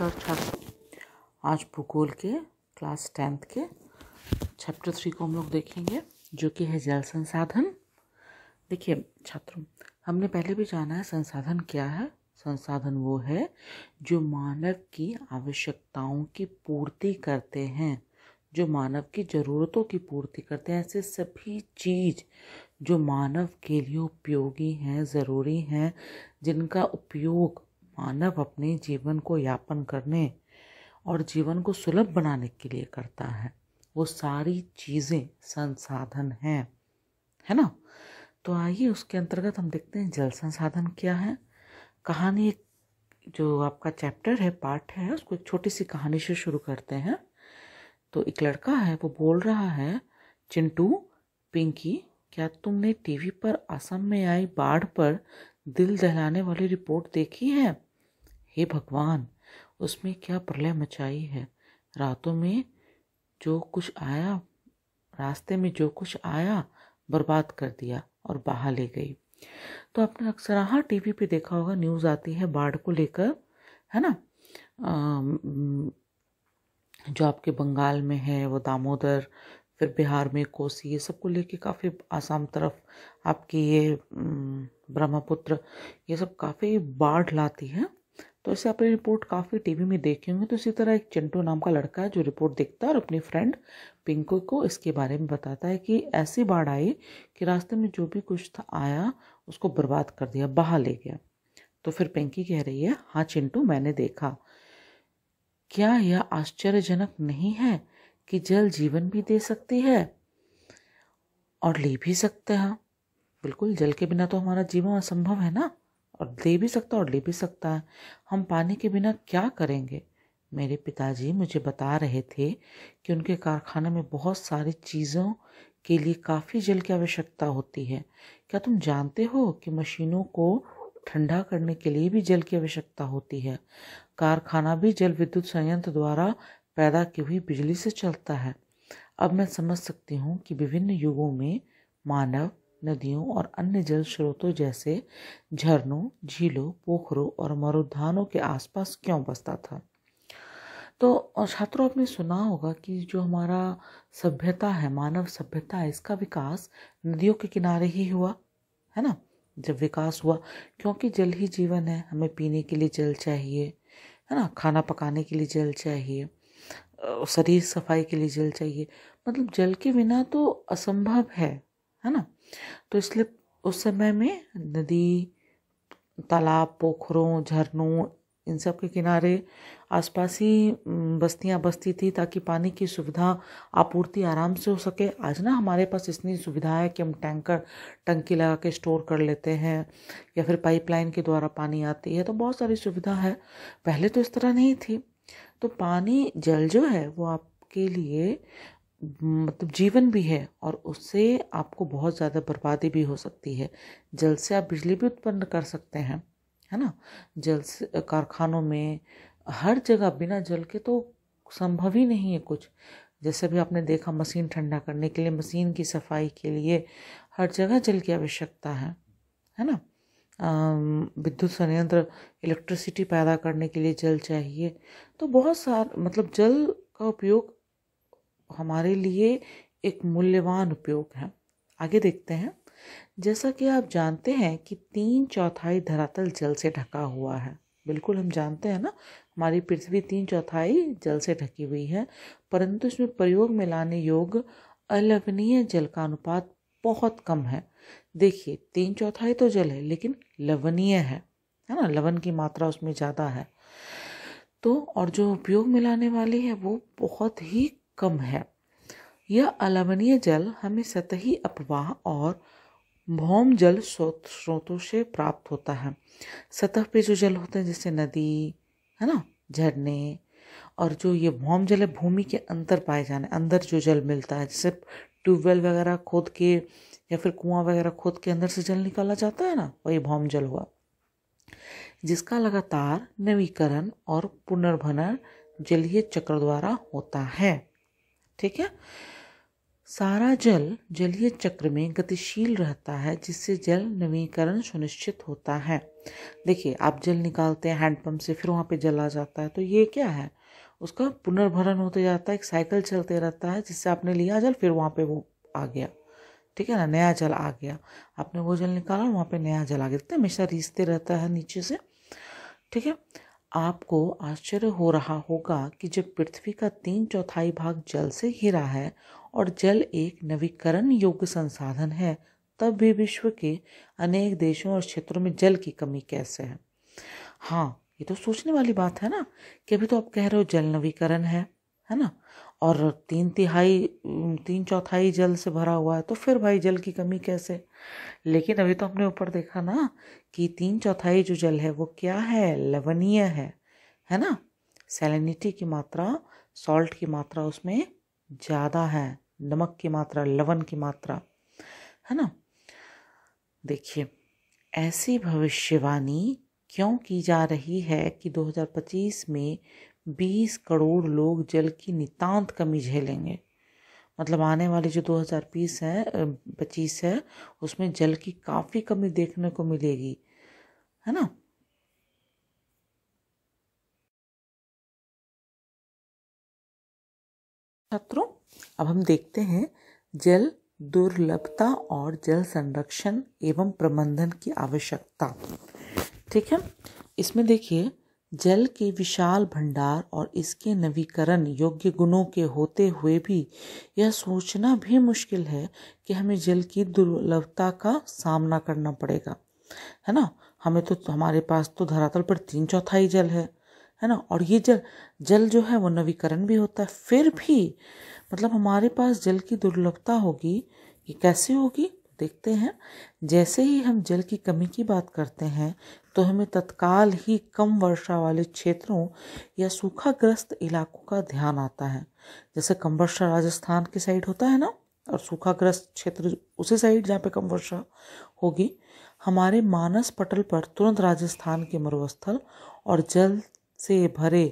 नमस्कार छात्र आज भूगोल के क्लास टेंथ के चैप्टर थ्री को हम लोग देखेंगे जो कि है जल संसाधन देखिए छात्रों हमने पहले भी जाना है संसाधन क्या है संसाधन वो है जो मानव की आवश्यकताओं की पूर्ति करते हैं जो मानव की ज़रूरतों की पूर्ति करते हैं ऐसे सभी चीज़ जो मानव के लिए उपयोगी हैं ज़रूरी हैं जिनका उपयोग मानव अपने जीवन को यापन करने और जीवन को सुलभ बनाने के लिए करता है वो सारी चीज़ें संसाधन हैं है ना तो आइए उसके अंतर्गत हम देखते हैं जल संसाधन क्या है कहानी एक जो आपका चैप्टर है पार्ट है उसको एक छोटी सी कहानी से शुरू करते हैं तो एक लड़का है वो बोल रहा है चिंटू पिंकी क्या तुमने टीवी पर असम में आई बाढ़ पर दिल दहलाने वाली रिपोर्ट देखी है हे भगवान उसमें क्या प्रलय मचाई है रातों में जो कुछ आया रास्ते में जो कुछ आया बर्बाद कर दिया और बाहर ले गई तो आपने अक्सर हाँ टीवी पे देखा होगा न्यूज़ आती है बाढ़ को लेकर है ना आ, जो आपके बंगाल में है वो दामोदर फिर बिहार में कोसी ये सबको लेके काफ़ी आसाम तरफ आपकी ये ब्रह्मपुत्र ये सब काफ़ी बाढ़ लाती है तो ऐसे आपने रिपोर्ट काफ़ी टीवी में देखे होंगे तो इसी तरह एक चिंटू नाम का लड़का है जो रिपोर्ट देखता है और अपनी फ्रेंड पिंकू को इसके बारे में बताता है कि ऐसी बाढ़ आई कि रास्ते में जो भी कुछ था आया उसको बर्बाद कर दिया बहा ले गया तो फिर पिंकी कह रही है हाँ चिंटू मैंने देखा क्या यह आश्चर्यजनक नहीं है कि जल जीवन भी दे सकती है और ले भी सकते हैं बिल्कुल जल के बिना तो हमारा जीवन असंभव है ना और दे भी सकता और ले भी सकता है हम पानी के बिना क्या करेंगे मेरे पिताजी मुझे बता रहे थे कि उनके कारखाने में बहुत सारी चीज़ों के लिए काफ़ी जल की आवश्यकता होती है क्या तुम जानते हो कि मशीनों को ठंडा करने के लिए भी जल की आवश्यकता होती है कारखाना भी जल विद्युत संयंत्र द्वारा पैदा की हुई बिजली से चलता है अब मैं समझ सकती हूँ कि विभिन्न युगों में मानव नदियों और अन्य जल स्रोतों जैसे झरनों झीलों पोखरों और मरुद्धानों के आसपास क्यों बसता था तो और छात्रों आपने सुना होगा कि जो हमारा सभ्यता है मानव सभ्यता है इसका विकास नदियों के किनारे ही हुआ है ना जब विकास हुआ क्योंकि जल ही जीवन है हमें पीने के लिए जल चाहिए है ना खाना पकाने के लिए जल चाहिए शरीर सफाई के लिए जल चाहिए मतलब जल के बिना तो असंभव है है ना तो इसलिए उस समय में नदी तालाब पोखरों झरनों इन सब के किनारे आसपास ही बस्तियां बसती थी ताकि पानी की सुविधा आपूर्ति आराम से हो सके आज ना हमारे पास इतनी सुविधा है कि हम टैंकर टंकी लगा के स्टोर कर लेते हैं या फिर पाइपलाइन के द्वारा पानी आती है तो बहुत सारी सुविधा है पहले तो इस तरह नहीं थी तो पानी जल जो है वो आपके लिए मतलब जीवन भी है और उससे आपको बहुत ज़्यादा बर्बादी भी हो सकती है जल से आप बिजली भी उत्पन्न कर सकते हैं है ना जल से कारखानों में हर जगह बिना जल के तो संभव ही नहीं है कुछ जैसे भी आपने देखा मशीन ठंडा करने के लिए मशीन की सफाई के लिए हर जगह जल की आवश्यकता है है ना विद्युत संयंत्र इलेक्ट्रिसिटी पैदा करने के लिए जल चाहिए तो बहुत सार मतलब जल का उपयोग हमारे लिए एक मूल्यवान उपयोग है आगे देखते हैं जैसा कि आप जानते हैं कि तीन चौथाई धरातल जल से ढका हुआ है बिल्कुल हम जानते हैं ना हमारी पृथ्वी तीन चौथाई जल से ढकी हुई है परंतु इसमें प्रयोग में लाने योग्य अलवनीय जल का अनुपात बहुत कम है देखिए तीन चौथाई तो जल है लेकिन लवणीय है है ना लवन की मात्रा उसमें ज़्यादा है तो और जो उपयोग में लाने वाली है वो बहुत ही कम है यह अलवनीय जल हमें सतही अपवाह और भौम जल स्रोतों से प्राप्त होता है सतह पे जो जल होते हैं जैसे नदी है ना झरने और जो ये भौम जल है भूमि के अंदर पाए जाने अंदर जो जल मिलता है जैसे ट्यूबवेल वगैरह खोद के या फिर कुआं वगैरह खोद के अंदर से जल निकाला जाता है ना वही भौम जल हुआ जिसका लगातार नवीकरण और पुनर्भरण जलीय चक्र द्वारा होता है ठीक है सारा जल जलीय चक्र में गतिशील रहता है जिससे जल नवीकरण सुनिश्चित होता है देखिए आप जल निकालते हैं हैंडपम्प से फिर वहाँ पे जल आ जाता है तो ये क्या है उसका पुनर्भरण होते जाता है एक साइकिल चलते रहता है जिससे आपने लिया जल फिर वहाँ पे वो आ गया ठीक है ना नया जल आ गया आपने वो जल निकाला वहाँ पे नया जल आ गया हमेशा रिसते रहता है नीचे से ठीक है आपको आश्चर्य हो रहा होगा कि जब पृथ्वी का तीन चौथाई भाग जल से घिरा है और जल एक नवीकरण योग्य संसाधन है तब भी विश्व के अनेक देशों और क्षेत्रों में जल की कमी कैसे है हाँ ये तो सोचने वाली बात है ना कि अभी तो आप कह रहे हो जल नवीकरण है है ना और तीन तिहाई तीन चौथाई जल से भरा हुआ है तो फिर भाई जल की कमी कैसे लेकिन अभी तो हमने ऊपर देखा ना कि तीन चौथाई जो जल है वो क्या है लवणीय है है ना सेलिनिटी की मात्रा सॉल्ट की मात्रा उसमें ज़्यादा है नमक की मात्रा लवण की मात्रा है ना देखिए ऐसी भविष्यवाणी क्यों की जा रही है कि 2025 में बीस करोड़ लोग जल की नितांत कमी झेलेंगे मतलब आने वाली जो दो हजार बीस है पच्चीस है उसमें जल की काफ़ी कमी देखने को मिलेगी है ना छात्रों अब हम देखते हैं जल दुर्लभता और जल संरक्षण एवं प्रबंधन की आवश्यकता ठीक है इसमें देखिए जल के विशाल भंडार और इसके नवीकरण योग्य गुणों के होते हुए भी यह सोचना भी मुश्किल है कि हमें जल की दुर्लभता का सामना करना पड़ेगा है ना हमें तो हमारे पास तो धरातल पर तीन चौथाई जल है है ना और ये जल जल जो है वो नवीकरण भी होता है फिर भी मतलब हमारे पास जल की दुर्लभता होगी ये कैसे होगी देखते हैं जैसे ही हम जल की कमी की बात करते हैं तो हमें तत्काल ही कम वर्षा वाले क्षेत्रों या सूखाग्रस्त इलाकों का ध्यान आता है जैसे कम वर्षा राजस्थान की साइड होता है ना और सूखाग्रस्त क्षेत्र उसी साइड जहाँ पे कम वर्षा होगी हमारे मानस पटल पर तुरंत राजस्थान के मरुस्थल और जल से भरे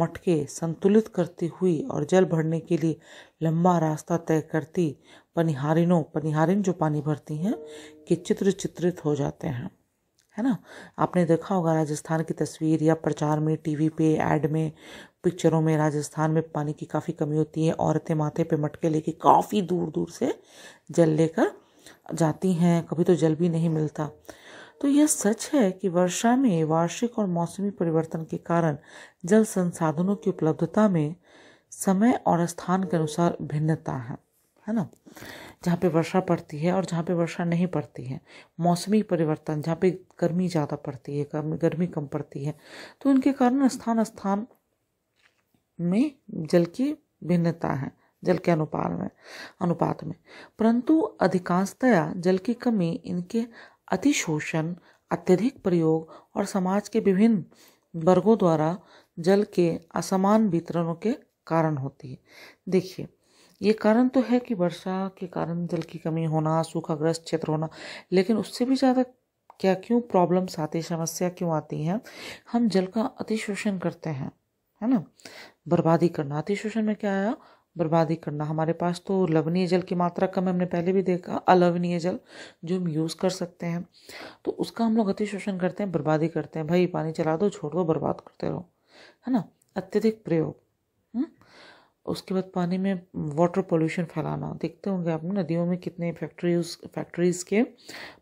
मटके संतुलित करती हुई और जल भरने के लिए लंबा रास्ता तय करती पनिहारिनों पनिहारिन जो पानी भरती हैं के चित्र चित्रित हो जाते हैं है ना आपने देखा होगा राजस्थान की तस्वीर या प्रचार में टीवी पे एड में पिक्चरों में राजस्थान में पानी की काफ़ी कमी होती है औरतें माथे पे मटके लेके काफ़ी दूर दूर से जल लेकर जाती हैं कभी तो जल भी नहीं मिलता तो यह सच है कि वर्षा में वार्षिक और मौसमी परिवर्तन के कारण जल संसाधनों की उपलब्धता में समय और स्थान के अनुसार भिन्नता है है ना जहाँ पे वर्षा पड़ती है और जहाँ पे वर्षा नहीं पड़ती है मौसमी परिवर्तन जहाँ पे गर्मी ज़्यादा पड़ती है गर्मी गर्मी कम पड़ती है तो इनके कारण स्थान स्थान में जल की भिन्नता है जल के अनुपात में अनुपात में परंतु अधिकांशतया जल की कमी इनके अतिशोषण अत्यधिक प्रयोग और समाज के विभिन्न वर्गों द्वारा जल के असमान वितरणों के कारण होती है देखिए ये कारण तो है कि वर्षा के कारण जल की कमी होना सूखाग्रस्त क्षेत्र होना लेकिन उससे भी ज़्यादा क्या क्यों प्रॉब्लम्स आती समस्या क्यों आती है हम जल का अतिशोषण करते हैं है ना बर्बादी करना अतिशोषण में क्या आया बर्बादी करना हमारे पास तो लवणीय जल की मात्रा कम है हमने पहले भी देखा अलवणीय जल जो हम यूज़ कर सकते हैं तो उसका हम लोग अतिशोषण करते हैं बर्बादी करते हैं भाई पानी चला दो छोड़ दो बर्बाद करते रहो है ना अत्यधिक प्रयोग उसके बाद पानी में वाटर पोल्यूशन फैलाना देखते होंगे आप नदियों में कितने फैक्ट्रीज फैक्ट्रीज़ के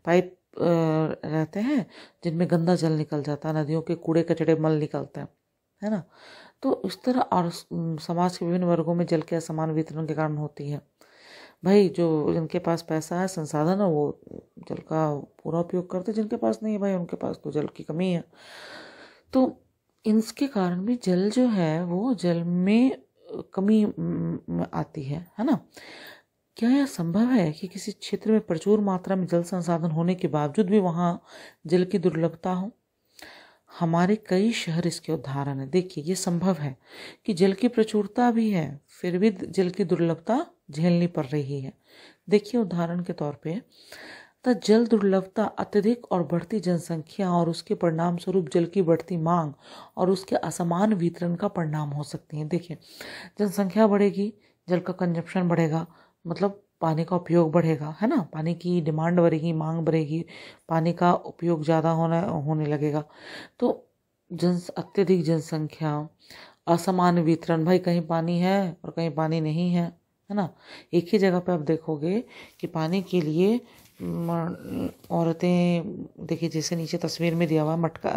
पाइप रहते हैं जिनमें गंदा जल निकल जाता है नदियों के कूड़े कचड़े मल निकलते हैं है ना तो इस तरह और समाज के विभिन्न वर्गों में जल के असमान वितरण के कारण होती है भाई जो जिनके पास पैसा है संसाधन है वो जल का पूरा उपयोग करते जिनके पास नहीं है भाई उनके पास तो जल की कमी है तो इनके कारण भी जल जो है वो जल में कमी आती है है ना क्या यह संभव है कि किसी क्षेत्र में प्रचुर मात्रा में जल संसाधन होने के बावजूद भी वहाँ जल की दुर्लभता हो हमारे कई शहर इसके उदाहरण है देखिए ये संभव है कि जल की प्रचुरता भी है फिर भी जल की दुर्लभता झेलनी पड़ रही है देखिए उदाहरण के तौर पे तथा जल दुर्लभता अत्यधिक और बढ़ती जनसंख्या और उसके परिणाम स्वरूप जल की बढ़ती मांग और उसके असमान वितरण का परिणाम हो सकती है देखिए जनसंख्या बढ़ेगी जल का कंजप्शन बढ़ेगा मतलब पानी का उपयोग बढ़ेगा है ना पानी की डिमांड बढ़ेगी मांग बढ़ेगी पानी का उपयोग ज़्यादा होना होने लगेगा तो जन अत्यधिक जनसंख्या असमान वितरण भाई कहीं पानी है और कहीं पानी नहीं है है ना एक ही जगह पे आप देखोगे कि पानी के लिए औरतें देखिए जैसे नीचे तस्वीर में दिया हुआ मटका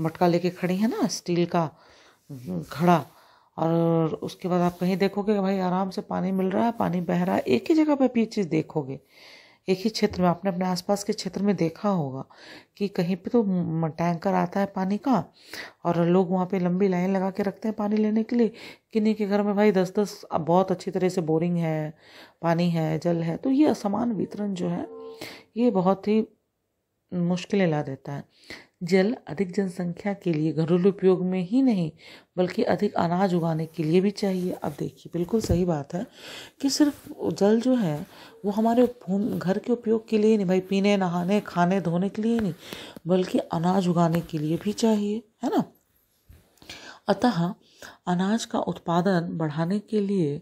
मटका लेके खड़ी है ना स्टील का घड़ा और उसके बाद आप कहीं देखोगे भाई आराम से पानी मिल रहा है पानी बह रहा है एक ही जगह पर पीछे चीज़ देखोगे एक ही क्षेत्र में आपने अपने आसपास के क्षेत्र में देखा होगा कि कहीं पे तो टैंकर आता है पानी का और लोग वहाँ पे लंबी लाइन लगा के रखते हैं पानी लेने के लिए किन्हीं के घर में भाई दस दस बहुत अच्छी तरह से बोरिंग है पानी है जल है तो ये असमान वितरण जो है ये बहुत ही मुश्किलें ला देता है जल अधिक जनसंख्या के लिए घरेलू उपयोग में ही नहीं बल्कि अधिक अनाज उगाने के लिए भी चाहिए अब देखिए बिल्कुल सही बात है कि सिर्फ जल जो है वो हमारे घर के उपयोग के लिए नहीं भाई पीने नहाने खाने धोने के लिए नहीं बल्कि अनाज उगाने के लिए भी चाहिए है ना अतः अनाज का उत्पादन बढ़ाने के लिए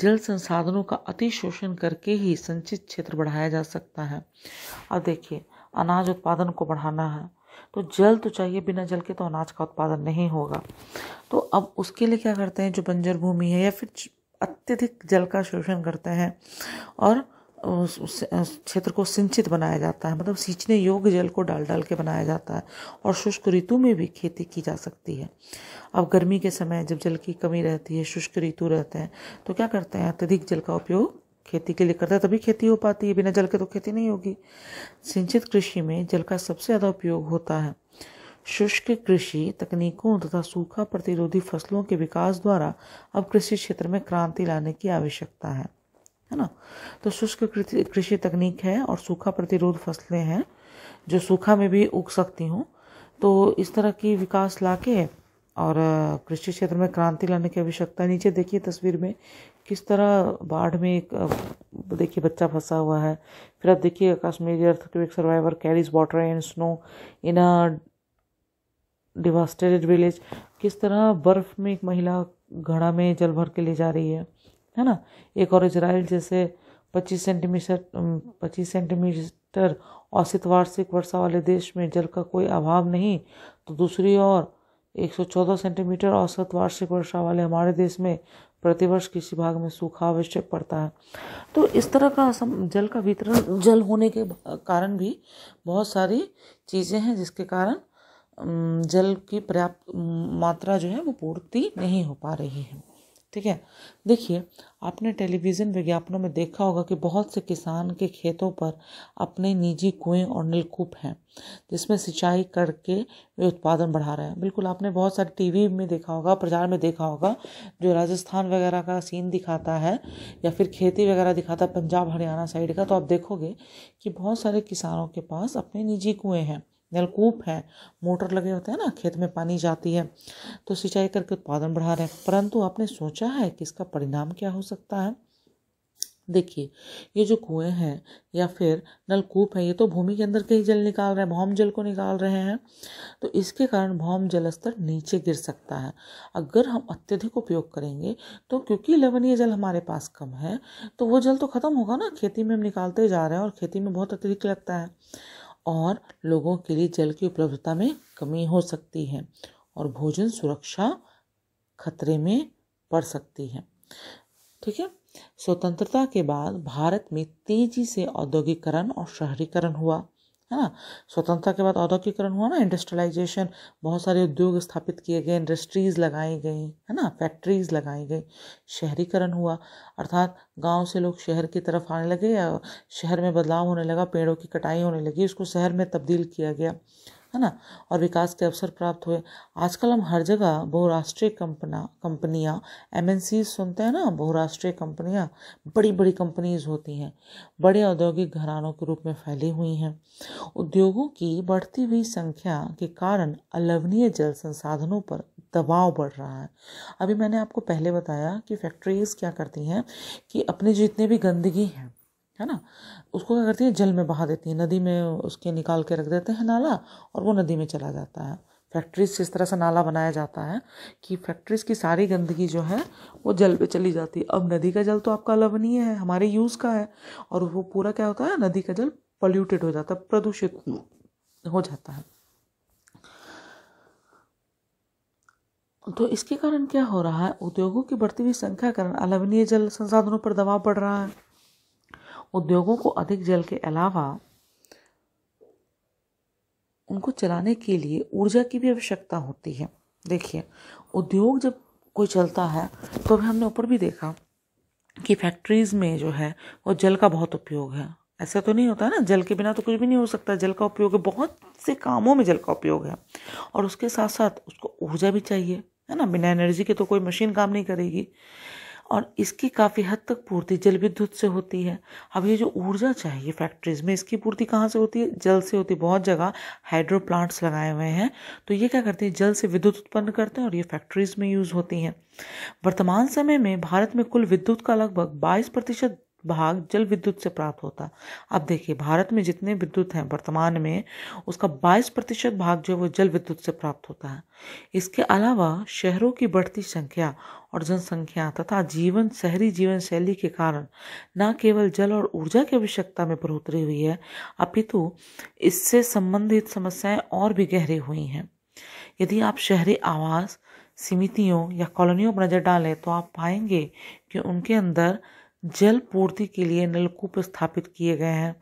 जल संसाधनों का अति शोषण करके ही संचित क्षेत्र बढ़ाया जा सकता है अब देखिए अनाज उत्पादन को बढ़ाना है तो जल तो चाहिए बिना जल के तो अनाज का उत्पादन नहीं होगा तो अब उसके लिए क्या करते हैं जो बंजर भूमि है या फिर अत्यधिक जल का शोषण करते हैं और उस क्षेत्र को सिंचित बनाया जाता है मतलब सींचने योग्य जल को डाल डाल के बनाया जाता है और शुष्क ऋतु में भी खेती की जा सकती है अब गर्मी के समय जब जल की कमी रहती है शुष्क ऋतु रहते हैं तो क्या करते हैं अत्यधिक जल का उपयोग खेती के लिए करता है तभी खेती हो पाती है बिना जल के तो खेती नहीं होगी सिंचित कृषि में जल का सबसे ज़्यादा उपयोग होता है शुष्क कृषि तकनीकों तथा सूखा प्रतिरोधी फसलों के विकास द्वारा अब कृषि क्षेत्र में क्रांति लाने की आवश्यकता है है ना तो शुष्क कृषि तकनीक है और सूखा प्रतिरोध फसलें हैं जो सूखा में भी उग सकती हूँ तो इस तरह की विकास लाके और कृषि क्षेत्र में क्रांति लाने की आवश्यकता नीचे देखिए तस्वीर में किस तरह बाढ़ में एक देखिए बच्चा फंसा हुआ है फिर आप देखिए Kashmiri earthquake survivor carries water and snow in a devastated village किस तरह बर्फ में एक महिला घड़ा में जल भर के ले जा रही है है ना एक और इसराइल जैसे 25 सेंटीमीटर 25 सेंटीमीटर औसत वार्षिक वर्षा वाले देश में जल का कोई अभाव नहीं तो दूसरी ओर 114 सेंटीमीटर औसत वार्षिक वर्षा वाले हमारे देश में प्रतिवर्ष किसी भाग में सूखा आवश्यक पड़ता है तो इस तरह का जल का वितरण जल होने के कारण भी बहुत सारी चीज़ें हैं जिसके कारण जल की पर्याप्त मात्रा जो है वो पूर्ति नहीं हो पा रही है ठीक है देखिए आपने टेलीविज़न विज्ञापनों में देखा होगा कि बहुत से किसान के खेतों पर अपने निजी कुएं और नलकूप हैं जिसमें सिंचाई करके वे उत्पादन बढ़ा रहे हैं बिल्कुल आपने बहुत सारे टीवी में देखा होगा प्रचार में देखा होगा जो राजस्थान वगैरह का सीन दिखाता है या फिर खेती वगैरह दिखाता है पंजाब हरियाणा साइड का तो आप देखोगे कि बहुत सारे किसानों के पास अपने निजी कुएँ हैं नलकूप हैं मोटर लगे होते हैं ना खेत में पानी जाती है तो सिंचाई करके उत्पादन बढ़ा रहे हैं परंतु आपने सोचा है कि इसका परिणाम क्या हो सकता है देखिए ये जो कुएं हैं या फिर नलकूप है ये तो भूमि के अंदर कहीं जल निकाल रहे हैं भौम जल को निकाल रहे हैं तो इसके कारण भौम जल स्तर नीचे गिर सकता है अगर हम अत्यधिक उपयोग करेंगे तो क्योंकि लवणीय जल हमारे पास कम है तो वो जल तो ख़त्म होगा ना खेती में हम निकालते जा रहे हैं और खेती में बहुत अतिरिक्त लगता है और लोगों के लिए जल की उपलब्धता में कमी हो सकती है और भोजन सुरक्षा खतरे में पड़ सकती है ठीक है स्वतंत्रता के बाद भारत में तेजी से औद्योगिकरण और शहरीकरण हुआ है हाँ, ना स्वतंत्रता के बाद औद्योगिकरण हुआ ना इंडस्ट्रियलाइजेशन बहुत सारे उद्योग स्थापित किए गए इंडस्ट्रीज लगाई गई है ना फैक्ट्रीज लगाई गई शहरीकरण हुआ अर्थात गांव से लोग शहर की तरफ आने लगे या शहर में बदलाव होने लगा पेड़ों की कटाई होने लगी उसको शहर में तब्दील किया गया है ना और विकास के अवसर प्राप्त हुए आजकल हम हर जगह बहुराष्ट्रीय कंपना कंपनियाँ एम सुनते हैं ना बहुराष्ट्रीय कंपनियाँ बड़ी बड़ी कंपनीज होती हैं बड़े औद्योगिक घरानों के रूप में फैली हुई हैं उद्योगों की बढ़ती हुई संख्या के कारण अलवनीय जल संसाधनों पर दबाव बढ़ रहा है अभी मैंने आपको पहले बताया कि फैक्ट्रीज़ क्या करती हैं कि अपने जितने भी गंदगी हैं है ना उसको क्या करती है जल में बहा देती है नदी में उसके निकाल के रख देते हैं नाला और वो नदी में चला जाता है फैक्ट्रीज से इस तरह से नाला बनाया जाता है कि फैक्ट्रीज की सारी गंदगी जो है वो जल पे चली जाती है अब नदी का जल तो आपका लवणीय है हमारे यूज़ का है और वो पूरा क्या होता है नदी का जल पॉल्यूटेड हो जाता है प्रदूषित हो जाता है तो इसके कारण क्या हो रहा है उद्योगों की बढ़ती हुई संख्या कारण अलवनीय जल संसाधनों पर दबाव पड़ रहा है उद्योगों को अधिक जल के अलावा उनको चलाने के लिए ऊर्जा की भी आवश्यकता होती है देखिए उद्योग जब कोई चलता है तो अभी हमने ऊपर भी देखा कि फैक्ट्रीज में जो है वो जल का बहुत उपयोग है ऐसा तो नहीं होता है ना जल के बिना तो कुछ भी नहीं हो सकता जल का उपयोग है बहुत से कामों में जल का उपयोग है और उसके साथ साथ उसको ऊर्जा भी चाहिए है ना बिना एनर्जी के तो कोई मशीन काम नहीं करेगी और इसकी काफ़ी हद तक पूर्ति जल विद्युत से होती है अब ये जो ऊर्जा चाहिए फैक्ट्रीज में इसकी पूर्ति कहाँ से होती है जल से होती है बहुत जगह हाइड्रो प्लांट्स लगाए हुए हैं तो ये क्या करते हैं जल से विद्युत उत्पन्न करते हैं और ये फैक्ट्रीज में यूज़ होती हैं वर्तमान समय में भारत में कुल विद्युत का लगभग बाईस प्रतिशत भाग जल विद्युत से प्राप्त होता अब देखिए भारत में जितने विद्युत हैं वर्तमान में उसका 22 प्रतिशत भाग जो है वो जल विद्युत से प्राप्त होता है इसके अलावा शहरों की बढ़ती संख्या और जनसंख्या तथा जीवन शहरी जीवन शैली के कारण न केवल जल और ऊर्जा की आवश्यकता में बढ़ोतरी हुई है अपितु इससे संबंधित समस्याएं और भी गहरी हुई हैं यदि आप शहरी आवास समितियों या कॉलोनियों पर नज़र डालें तो आप पाएंगे कि उनके अंदर जल पूर्ति के लिए नलकूप स्थापित किए गए हैं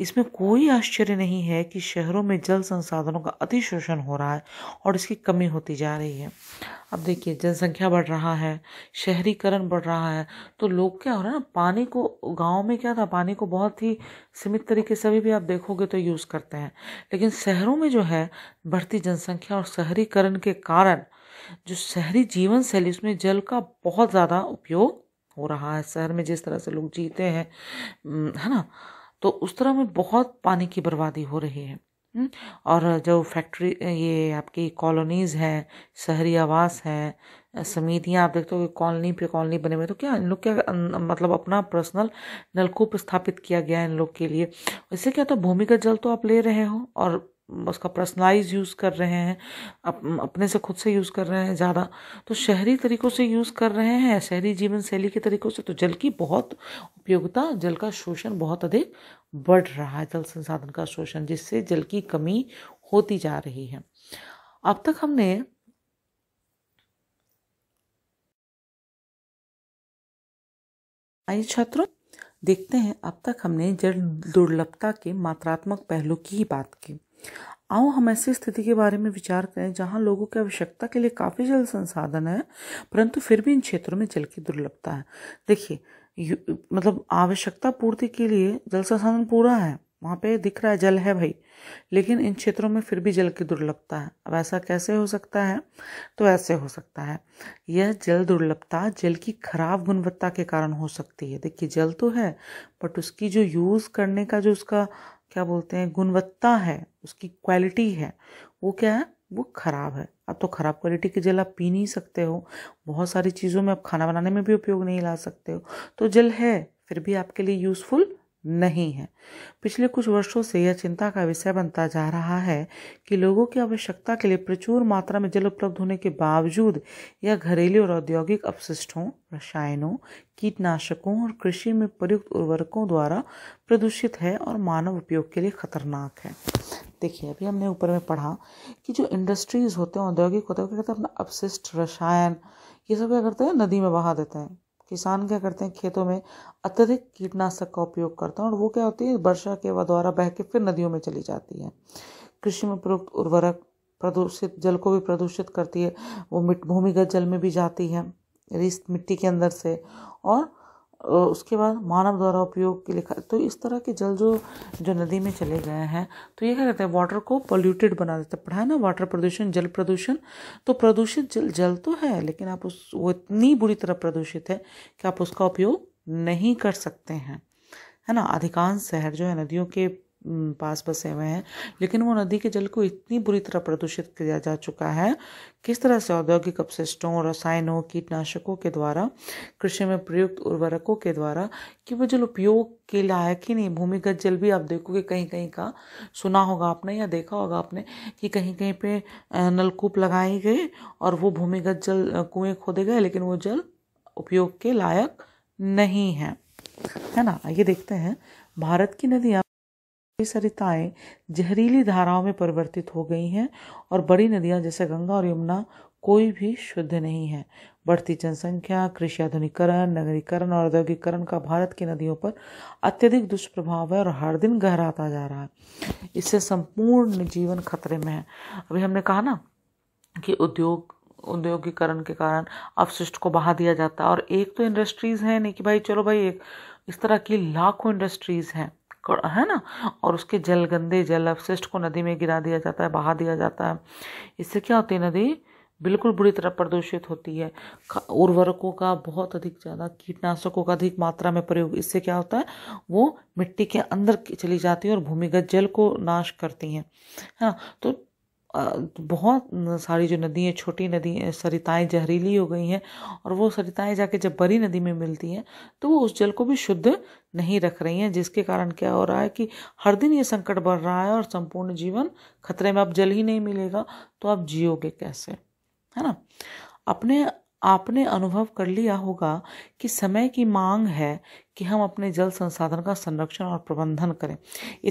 इसमें कोई आश्चर्य नहीं है कि शहरों में जल संसाधनों का अतिशोषण हो रहा है और इसकी कमी होती जा रही है अब देखिए जनसंख्या बढ़ रहा है शहरीकरण बढ़ रहा है तो लोग क्या हो रहा है ना पानी को गांव में क्या था पानी को बहुत ही सीमित तरीके से भी आप देखोगे तो यूज़ करते हैं लेकिन शहरों में जो है बढ़ती जनसंख्या और शहरीकरण के कारण जो शहरी जीवन शैली उसमें जल का बहुत ज़्यादा उपयोग हो रहा है शहर में जिस तरह से लोग जीते हैं है ना तो उस तरह में बहुत पानी की बर्बादी हो रही है और जो फैक्ट्री ये आपकी कॉलोनीज़ हैं शहरी आवास हैं समितियाँ आप देखते हो कॉलोनी पे कॉलोनी बने हुए तो क्या इन लोग क्या मतलब अपना पर्सनल नलकूप स्थापित किया गया है इन लोग के लिए इससे क्या तो भूमिगत जल तो आप ले रहे हो और उसका पर्सनलाइज यूज़ कर रहे हैं अप, अपने से खुद से यूज़ कर रहे हैं ज़्यादा तो शहरी तरीक़ों से यूज़ कर रहे हैं शहरी जीवन शैली के तरीक़ों से तो जल की बहुत उपयोगिता जल का शोषण बहुत अधिक बढ़ रहा है जल संसाधन का शोषण जिससे जल की कमी होती जा रही है अब तक हमने आई छात्रों देखते हैं अब तक हमने जल दुर्लभता के मात्रात्मक पहलू की ही बात की आओ हम ऐसी स्थिति के बारे में विचार करें जहां लोगों की आवश्यकता के लिए काफ़ी जल संसाधन है परंतु फिर भी इन क्षेत्रों में जल की दुर्लभता है देखिए मतलब आवश्यकता पूर्ति के लिए जल संसाधन पूरा है वहाँ पे दिख रहा है जल है भाई लेकिन इन क्षेत्रों में फिर भी जल की दुर्लभता है अब ऐसा कैसे हो सकता है तो ऐसे हो सकता है यह जल दुर्लभता जल की खराब गुणवत्ता के कारण हो सकती है देखिए जल तो है बट उसकी जो यूज़ करने का जो उसका क्या बोलते हैं गुणवत्ता है उसकी क्वालिटी है वो क्या है वो ख़राब है अब तो ख़राब क्वालिटी की जल आप पी नहीं सकते हो बहुत सारी चीज़ों में आप खाना बनाने में भी उपयोग नहीं ला सकते हो तो जल है फिर भी आपके लिए यूज़फुल नहीं है पिछले कुछ वर्षों से यह चिंता का विषय बनता जा रहा है कि लोगों की आवश्यकता के लिए प्रचुर मात्रा में जल उपलब्ध होने के बावजूद यह घरेलू और औद्योगिक अपशिष्टों रसायनों कीटनाशकों और कृषि में प्रयुक्त उर्वरकों द्वारा प्रदूषित है और मानव उपयोग के लिए खतरनाक है देखिए अभी हमने ऊपर में पढ़ा कि जो इंडस्ट्रीज होते हैं औद्योगिक होते हैं क्या कहते हैं अपना अपशिष्ट रसायन ये सब क्या करते हैं नदी में बहा देते हैं किसान क्या करते हैं खेतों में अत्यधिक कीटनाशक का उपयोग करते हैं और वो क्या होती है वर्षा के द्वारा बह के फिर नदियों में चली जाती है कृषि में प्रयुक्त उर्वरक प्रदूषित जल को भी प्रदूषित करती है वो भूमिगत जल में भी जाती है रिस मिट्टी के अंदर से और उसके बाद मानव द्वारा उपयोग के लिखा तो इस तरह के जल जो जो नदी में चले गए हैं तो ये क्या कहते हैं वाटर को पोल्यूटेड बना देते हैं पढ़ा है ना वाटर प्रदूषण जल प्रदूषण तो प्रदूषित जल जल तो है लेकिन आप उस वो इतनी बुरी तरह प्रदूषित है कि आप उसका उपयोग नहीं कर सकते हैं है ना अधिकांश शहर जो है नदियों के पास बसे हुए हैं लेकिन वो नदी के जल को इतनी बुरी तरह प्रदूषित किया जा चुका है किस तरह से औद्योगिक अपशिष्टों रसायनों कीटनाशकों के द्वारा कृषि में प्रयुक्त उर्वरकों के द्वारा कि वो जल उपयोग के लायक ही नहीं भूमिगत जल भी आप देखोगे कहीं कहीं का सुना होगा आपने या देखा होगा आपने कि कहीं कहीं पे नलकूप लगाए गए और वो भूमिगत जल कुएं खोदे गए लेकिन वो जल उपयोग के लायक नहीं है है ना आइए देखते हैं भारत की नदियाँ सरिताएं जहरीली धाराओं में परिवर्तित हो गई हैं और बड़ी नदियां जैसे गंगा और यमुना कोई भी शुद्ध नहीं है बढ़ती जनसंख्या कृषि आधुनिकरण नगरीकरण और औद्योगिकरण का भारत की नदियों पर अत्यधिक दुष्प्रभाव है और हर दिन गहराता जा रहा है इससे संपूर्ण जीवन खतरे में है अभी हमने कहा ना कि उद्योग औद्योगिकरण के कारण अपशिष्ट को बहा दिया जाता है और एक तो इंडस्ट्रीज़ हैं नहीं कि भाई चलो भाई एक इस तरह की लाखों इंडस्ट्रीज़ हैं है ना और उसके जल गंदे जल अवशिष्ट को नदी में गिरा दिया जाता है बहा दिया जाता है इससे क्या होती है नदी बिल्कुल बुरी तरह प्रदूषित होती है उर्वरकों का बहुत अधिक ज़्यादा कीटनाशकों का अधिक मात्रा में प्रयोग इससे क्या होता है वो मिट्टी के अंदर चली जाती है और भूमिगत जल को नाश करती हैं है हाँ, ना तो बहुत सारी जो नदी है छोटी नदी सरिताएँ जहरीली हो गई हैं और वो सरिताएँ जाके जब बड़ी नदी में मिलती हैं तो वो उस जल को भी शुद्ध नहीं रख रही हैं जिसके कारण क्या हो रहा है कि हर दिन ये संकट बढ़ रहा है और संपूर्ण जीवन खतरे में आप जल ही नहीं मिलेगा तो आप जियोगे कैसे है ना अपने आपने अनुभव कर लिया होगा कि समय की मांग है कि हम अपने जल संसाधन का संरक्षण और प्रबंधन करें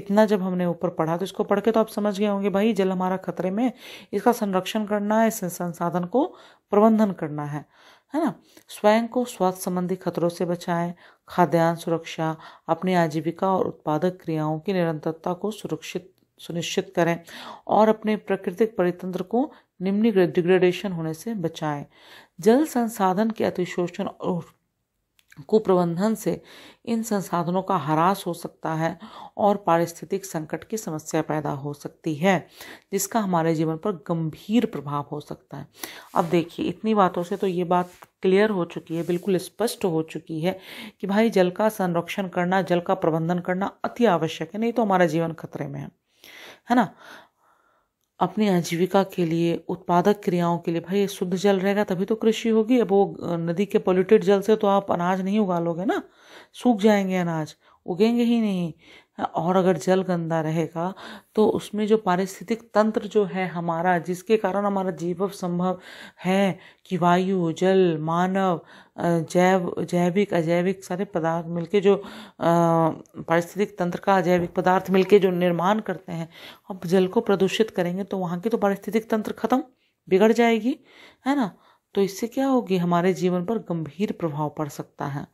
इतना जब हमने ऊपर पढ़ा तो इसको पढ़ के तो आप समझ गए होंगे भाई जल हमारा खतरे में इसका संरक्षण करना है इस संसाधन को प्रबंधन करना है है ना स्वयं को स्वास्थ्य संबंधी खतरों से बचाएं खाद्यान्न सुरक्षा अपनी आजीविका और उत्पादक क्रियाओं की निरंतरता को सुरक्षित सुनिश्चित करें और अपने प्राकृतिक परितंत्र को निम्न डिग्रेडेशन होने से बचाएं जल संसाधन के अतिशोषण और कुप्रबंधन से इन संसाधनों का ह्रास हो सकता है और पारिस्थितिक संकट की समस्या पैदा हो सकती है जिसका हमारे जीवन पर गंभीर प्रभाव हो सकता है अब देखिए इतनी बातों से तो ये बात क्लियर हो चुकी है बिल्कुल स्पष्ट हो चुकी है कि भाई जल का संरक्षण करना जल का प्रबंधन करना अति आवश्यक है नहीं तो हमारा जीवन खतरे में है है ना अपनी आजीविका के लिए उत्पादक क्रियाओं के लिए भाई ये शुद्ध जल रहेगा तभी तो कृषि होगी अब वो नदी के पोल्यूटेड जल से तो आप अनाज नहीं उगा लोगे ना सूख जाएंगे अनाज उगेंगे ही नहीं और अगर जल गंदा रहेगा तो उसमें जो पारिस्थितिक तंत्र जो है हमारा जिसके कारण हमारा जीव संभव है कि वायु जल मानव जैव जैविक अजैविक सारे पदार्थ मिलके जो पारिस्थितिक तंत्र का अजैविक पदार्थ मिलके जो निर्माण करते हैं अब जल को प्रदूषित करेंगे तो वहाँ की तो पारिस्थितिक तंत्र खत्म बिगड़ जाएगी है ना तो इससे क्या होगी हमारे जीवन पर गंभीर प्रभाव पड़ सकता है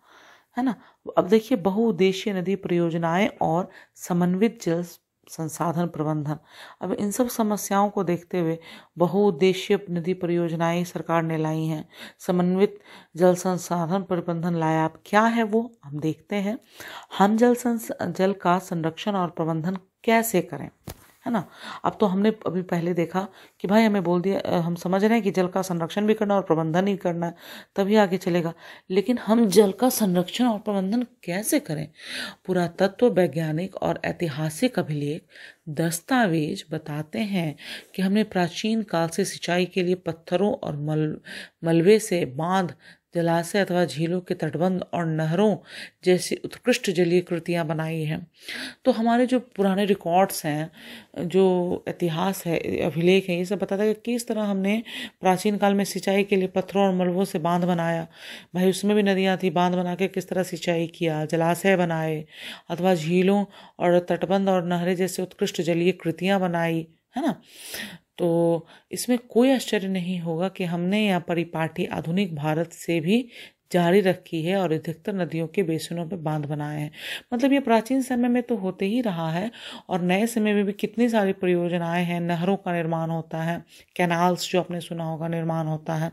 है ना अब देखिए बहुउद्देशीय नदी परियोजनाएं और समन्वित जल संसाधन प्रबंधन अब इन सब समस्याओं को देखते हुए बहुउद्देशीय नदी परियोजनाएं सरकार ने लाई हैं समन्वित जल संसाधन प्रबंधन लाया अब क्या है वो हम देखते हैं हम जल संस जल का संरक्षण और प्रबंधन कैसे करें है ना अब तो हमने अभी पहले देखा कि भाई हमें बोल दिया हम समझ रहे हैं कि जल का संरक्षण भी करना और प्रबंधन ही करना है तभी आगे चलेगा लेकिन हम जल का संरक्षण और प्रबंधन कैसे करें पुरातत्व वैज्ञानिक और ऐतिहासिक अभिलेख दस्तावेज बताते हैं कि हमने प्राचीन काल से सिंचाई के लिए पत्थरों और मल मलबे से बांध जलाशय अथवा झीलों के तटबंध और नहरों जैसी उत्कृष्ट जलीय कृतियाँ बनाई हैं तो हमारे जो पुराने रिकॉर्ड्स हैं जो इतिहास है अभिलेख हैं ये सब बताता है कि किस तरह हमने प्राचीन काल में सिंचाई के लिए पत्थरों और मलबों से बांध बनाया भाई उसमें भी नदियाँ थी बांध बना के किस तरह सिंचाई किया जलाशय बनाए अथवा झीलों और तटबंध और नहरें जैसे उत्कृष्ट जलीय कृतियाँ बनाई है ना तो इसमें कोई आश्चर्य नहीं होगा कि हमने यह परिपाटी आधुनिक भारत से भी जारी रखी है और अधिकतर नदियों के बेसिनों पर बांध बनाए हैं मतलब ये प्राचीन समय में तो होते ही रहा है और नए समय में भी कितनी सारी परियोजनाएं हैं नहरों का निर्माण होता है कैनाल्स जो आपने सुना होगा निर्माण होता है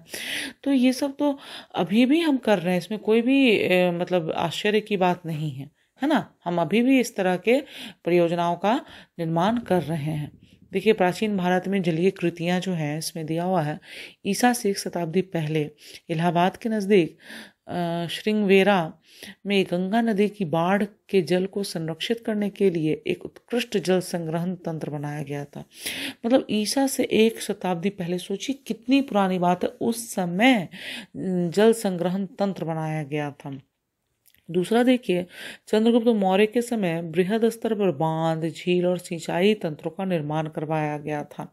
तो ये सब तो अभी भी हम कर रहे हैं इसमें कोई भी ए, मतलब आश्चर्य की बात नहीं है है ना हम अभी भी इस तरह के परियोजनाओं का निर्माण कर रहे हैं देखिए प्राचीन भारत में जलीय कृतियाँ जो हैं इसमें दिया हुआ है ईसा से एक शताब्दी पहले इलाहाबाद के नज़दीक श्रृंगवेरा में गंगा नदी की बाढ़ के जल को संरक्षित करने के लिए एक उत्कृष्ट जल संग्रहण तंत्र बनाया गया था मतलब ईसा से एक शताब्दी पहले सोचिए कितनी पुरानी बात है उस समय जल संग्रहण तंत्र बनाया गया था दूसरा देखिए चंद्रगुप्त मौर्य के समय बृहद स्तर पर बांध झील और सिंचाई तंत्रों का निर्माण करवाया गया था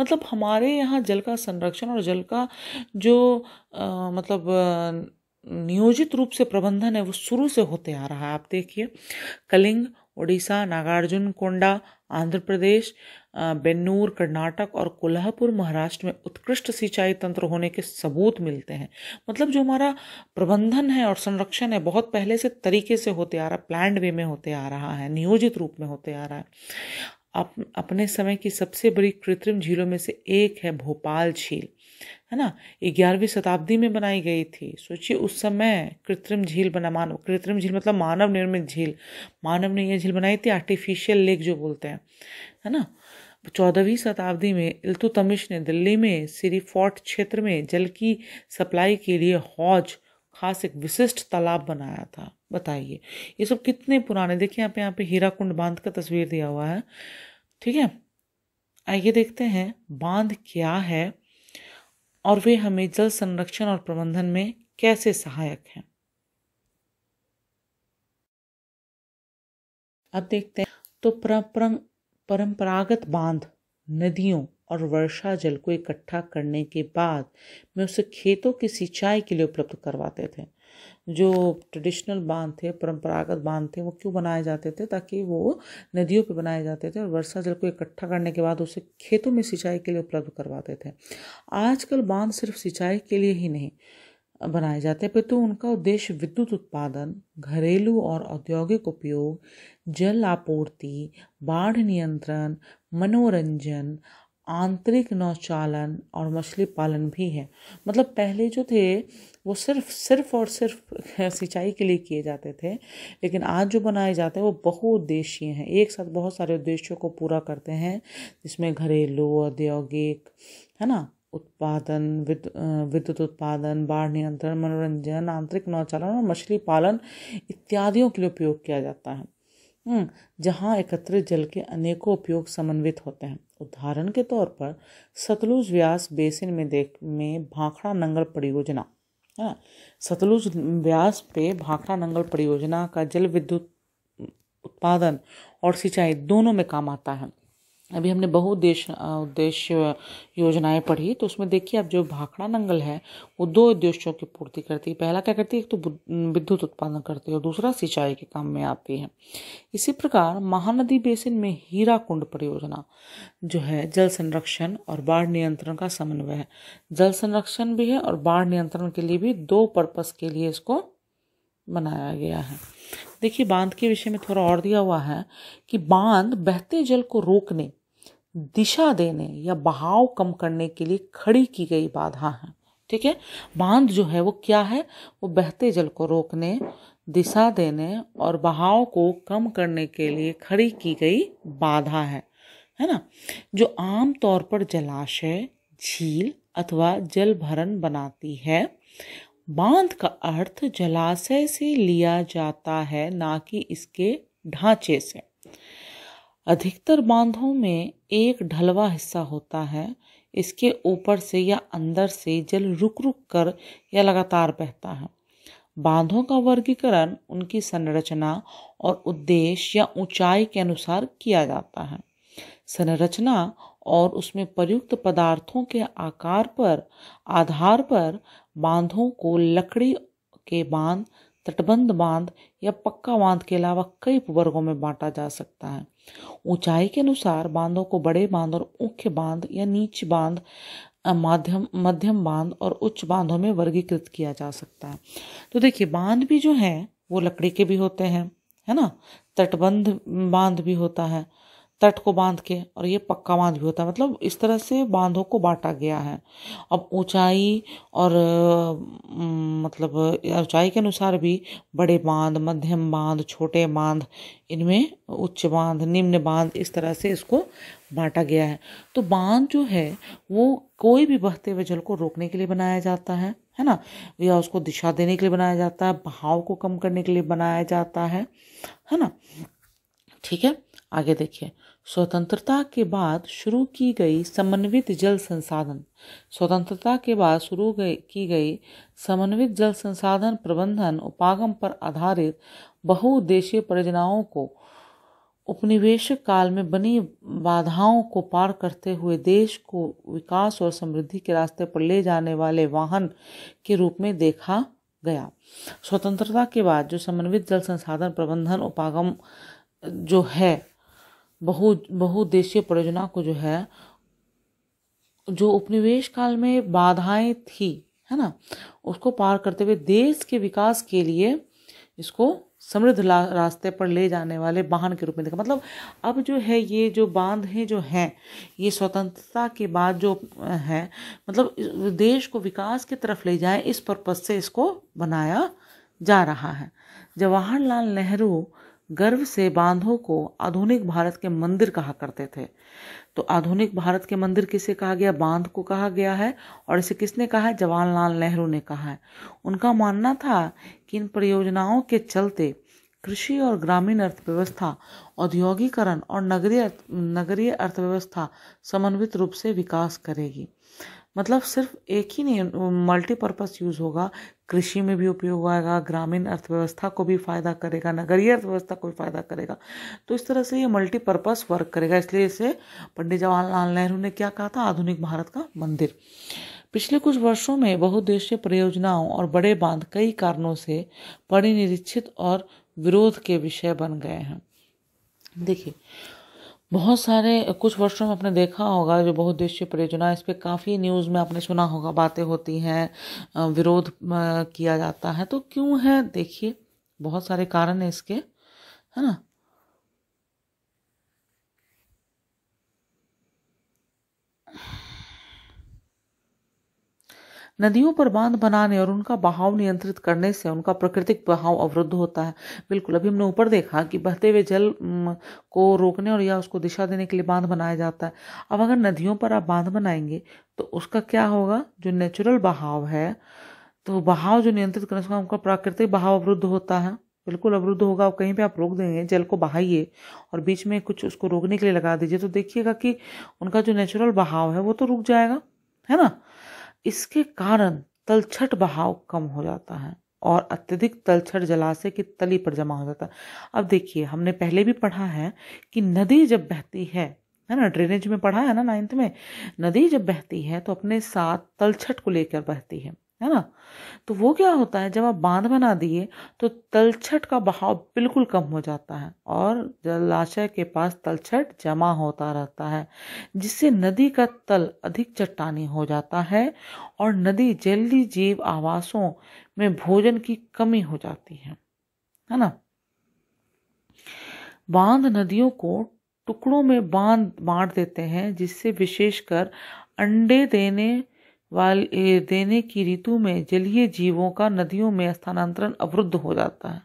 मतलब हमारे यहाँ जल का संरक्षण और जल का जो आ, मतलब नियोजित रूप से प्रबंधन है वो शुरू से होते आ रहा है आप देखिए कलिंग उड़ीसा नागार्जुन कोंडा आंध्र प्रदेश बेन्नूर कर्नाटक और कोल्हापुर महाराष्ट्र में उत्कृष्ट सिंचाई तंत्र होने के सबूत मिलते हैं मतलब जो हमारा प्रबंधन है और संरक्षण है बहुत पहले से तरीके से होते आ रहा है प्लैंड वे में होते आ रहा है नियोजित रूप में होते आ रहा है अप, अपने समय की सबसे बड़ी कृत्रिम झीलों में से एक है भोपाल झील है ना ग्यारहवीं शताब्दी में बनाई गई थी सोचिए उस समय कृत्रिम झील बना मानव कृत्रिम झील मतलब मानव निर्मित झील मानव ने यह झील बनाई थी आर्टिफिशियल लेक जो बोलते हैं है ना चौदहवीं शताब्दी में इल्तुतमिश ने दिल्ली में सिरी फोर्ट क्षेत्र में जल की सप्लाई के लिए हौज खास एक विशिष्ट तालाब बनाया था बताइए ये सब कितने पुराने देखिए आप यहाँ पे हीरा कुंड बांध का तस्वीर दिया हुआ है ठीक है आइए देखते हैं बांध क्या है और वे हमें जल संरक्षण और प्रबंधन में कैसे सहायक हैं अब देखते हैं तो परंपरंग परंपरागत बांध नदियों और वर्षा जल को इकट्ठा करने के बाद में उसे खेतों की सिंचाई के लिए उपलब्ध करवाते थे जो ट्रेडिशनल बांध थे परंपरागत बांध थे वो क्यों बनाए जाते थे ताकि वो नदियों पे बनाए जाते थे और वर्षा जल को इकट्ठा करने के बाद उसे खेतों में सिंचाई के लिए उपलब्ध करवाते थे आजकल बांध सिर्फ सिंचाई के लिए ही नहीं बनाए जाते हैं परंतु तो उनका उद्देश्य विद्युत उत्पादन घरेलू और औद्योगिक उपयोग जल आपूर्ति बाढ़ नियंत्रण मनोरंजन आंतरिक नौचालन और मछली पालन भी है मतलब पहले जो थे वो सिर्फ सिर्फ और सिर्फ सिंचाई के लिए किए जाते थे लेकिन आज जो बनाए जाते हैं वो बहुउद्देशीय हैं एक साथ बहुत सारे उद्देश्यों को पूरा करते हैं जिसमें घरेलू औद्योगिक है ना उत्पादन विद्युत उत्पादन बाढ़ नियंत्रण मनोरंजन आंतरिक नौचालन और मछली पालन इत्यादियों के लिए उपयोग किया जाता है हम्म, जहाँ एकत्रित जल के अनेकों उपयोग समन्वित होते हैं उदाहरण के तौर पर सतलुज व्यास बेसिन में देख में भाखड़ा नंगल परियोजना है ना सतलुज व्यास पे भाखड़ा नंगल परियोजना का जल विद्युत उत्पादन और सिंचाई दोनों में काम आता है अभी हमने बहु उद्देश्य उद्देश्य योजनाएं पढ़ी तो उसमें देखिए अब जो भाखड़ा नंगल है वो दो उद्देश्यों की पूर्ति करती है पहला क्या करती है एक तो विद्युत उत्पादन करती है और दूसरा सिंचाई के काम में आती है इसी प्रकार महानदी बेसिन में हीरा कुंड परियोजना जो है जल संरक्षण और बाढ़ नियंत्रण का समन्वय है जल संरक्षण भी है और बाढ़ नियंत्रण के लिए भी दो पर्पस के लिए इसको बनाया गया है देखिए बांध के विषय में थोड़ा और दिया हुआ है कि बांध बहते जल को रोकने दिशा देने या बहाव कम करने के लिए खड़ी की गई बाधा है ठीक है बांध जो है वो क्या है वो बहते जल को रोकने दिशा देने और बहाव को कम करने के लिए खड़ी की गई बाधा है है ना जो आम तौर पर जलाशय झील अथवा जल भरण बनाती है बांध का अर्थ जलाशय से लिया जाता है ना कि इसके ढांचे से अधिकतर बांधों में एक ढलवा हिस्सा होता है इसके ऊपर से या अंदर से जल रुक रुक कर या लगातार बहता है बांधों का वर्गीकरण उनकी संरचना और उद्देश्य या ऊंचाई के अनुसार किया जाता है संरचना और उसमें प्रयुक्त पदार्थों के आकार पर आधार पर बांधों को लकड़ी के बांध तटबंध बांध या पक्का बांध के अलावा कई वर्गों में बांटा जा सकता है ऊंचाई के अनुसार बांधों को बड़े बांध और मुख्य बांध या नीच बांध माध्यम मध्यम बांध और उच्च बांधों में वर्गीकृत किया जा सकता है तो देखिए बांध भी जो हैं वो लकड़ी के भी होते हैं है ना तटबंध बांध भी होता है तट को बांध के और ये पक्का बांध भी होता है मतलब इस तरह से बांधों को बांटा गया है अब ऊंचाई और मतलब ऊंचाई के अनुसार भी बड़े बांध मध्यम बांध छोटे बांध इनमें उच्च बांध निम्न बांध इस तरह से इसको बांटा गया है तो बांध जो है वो कोई भी बहते हुए जल को रोकने के लिए बनाया जाता है है ना या उसको दिशा देने के लिए बनाया जाता है भाव को कम करने के लिए बनाया जाता है है ना ठीक है आगे देखिए स्वतंत्रता के बाद शुरू की गई समन्वित जल संसाधन स्वतंत्रता के बाद शुरू की गई समन्वित जल संसाधन प्रबंधन उपागम पर आधारित बहुउद्देशीय परियोजनाओं को उपनिवेश काल में बनी बाधाओं को पार करते हुए देश को विकास और समृद्धि के रास्ते पर ले जाने वाले वाहन के रूप में देखा गया स्वतंत्रता के बाद जो समन्वित जल संसाधन प्रबंधन उपागम जो है बहु बहुद्देशीय परियोजना को जो है जो उपनिवेश काल में बाधाएं थी है ना उसको पार करते हुए देश के विकास के लिए इसको समृद्ध रास्ते पर ले जाने वाले वाहन के रूप में देखा मतलब अब जो है ये जो बांध हैं जो हैं ये स्वतंत्रता के बाद जो है मतलब देश को विकास की तरफ ले जाए इस पर्पज से इसको बनाया जा रहा है जवाहरलाल नेहरू गर्व से बांधों को आधुनिक भारत के मंदिर कहा करते थे तो आधुनिक भारत के मंदिर किसे कहा गया बांध को कहा गया है और इसे किसने कहा है जवाहरलाल नेहरू ने कहा है उनका मानना था कि इन परियोजनाओं के चलते कृषि और ग्रामीण अर्थव्यवस्था औद्योगिकरण और नगरीय नगरीय अर्थव्यवस्था समन्वित रूप से विकास करेगी मतलब सिर्फ एक ही नहीं मल्टीपर्पज़ यूज़ होगा कृषि में भी उपयोग आएगा ग्रामीण अर्थव्यवस्था को भी फ़ायदा करेगा नगरीय अर्थव्यवस्था को भी फ़ायदा करेगा तो इस तरह से ये मल्टीपर्पज़ वर्क करेगा इसलिए इसे पंडित जवाहरलाल नेहरू ने क्या कहा था आधुनिक भारत का मंदिर पिछले कुछ वर्षों में बहुद्देशीय परियोजनाओं और बड़े बांध कई कारणों से परिनिरीक्षित और विरोध के विषय बन गए हैं देखिए बहुत सारे कुछ वर्षों में आपने देखा होगा जो देशीय परियोजना इस पर काफ़ी न्यूज़ में आपने सुना होगा बातें होती हैं विरोध किया जाता है तो क्यों है देखिए बहुत सारे कारण है इसके है ना नदियों पर बांध बनाने और उनका बहाव नियंत्रित करने से उनका प्राकृतिक बहाव अवरुद्ध होता है बिल्कुल अभी हमने ऊपर देखा कि बहते हुए जल को रोकने और या उसको दिशा देने के लिए बांध बनाया जाता है अब अगर नदियों पर आप बांध बनाएंगे तो उसका क्या होगा जो नेचुरल बहाव है तो बहाव जो नियंत्रित करने से उनका प्राकृतिक बहाव अवरुद्ध होता है बिल्कुल अवरुद्ध होगा और कहीं पे आप रोक देंगे जल को बहाइए और बीच में कुछ उसको रोकने के लिए लगा दीजिए तो देखिएगा कि उनका जो नेचुरल बहाव है वो तो रुक जाएगा है ना इसके कारण तलछट बहाव कम हो जाता है और अत्यधिक तलछट जलाशय की तली पर जमा हो जाता है अब देखिए हमने पहले भी पढ़ा है कि नदी जब बहती है है ना ड्रेनेज में पढ़ा है ना नाइन्थ में नदी जब बहती है तो अपने साथ तलछट को लेकर बहती है है ना तो वो क्या होता है जब आप बांध बना दिए तो तलछट का बहाव बिल्कुल कम हो जाता है और जलाशय के पास तलछट जमा होता रहता है जिससे नदी का तल अधिक चट्टानी हो जाता है और नदी जल्दी जीव आवासों में भोजन की कमी हो जाती है है ना बांध नदियों को टुकड़ों में बांध बांट देते हैं जिससे विशेषकर अंडे देने वाले देने की ऋतु में जलीय जीवों का नदियों में स्थानांतरण अवरुद्ध हो जाता है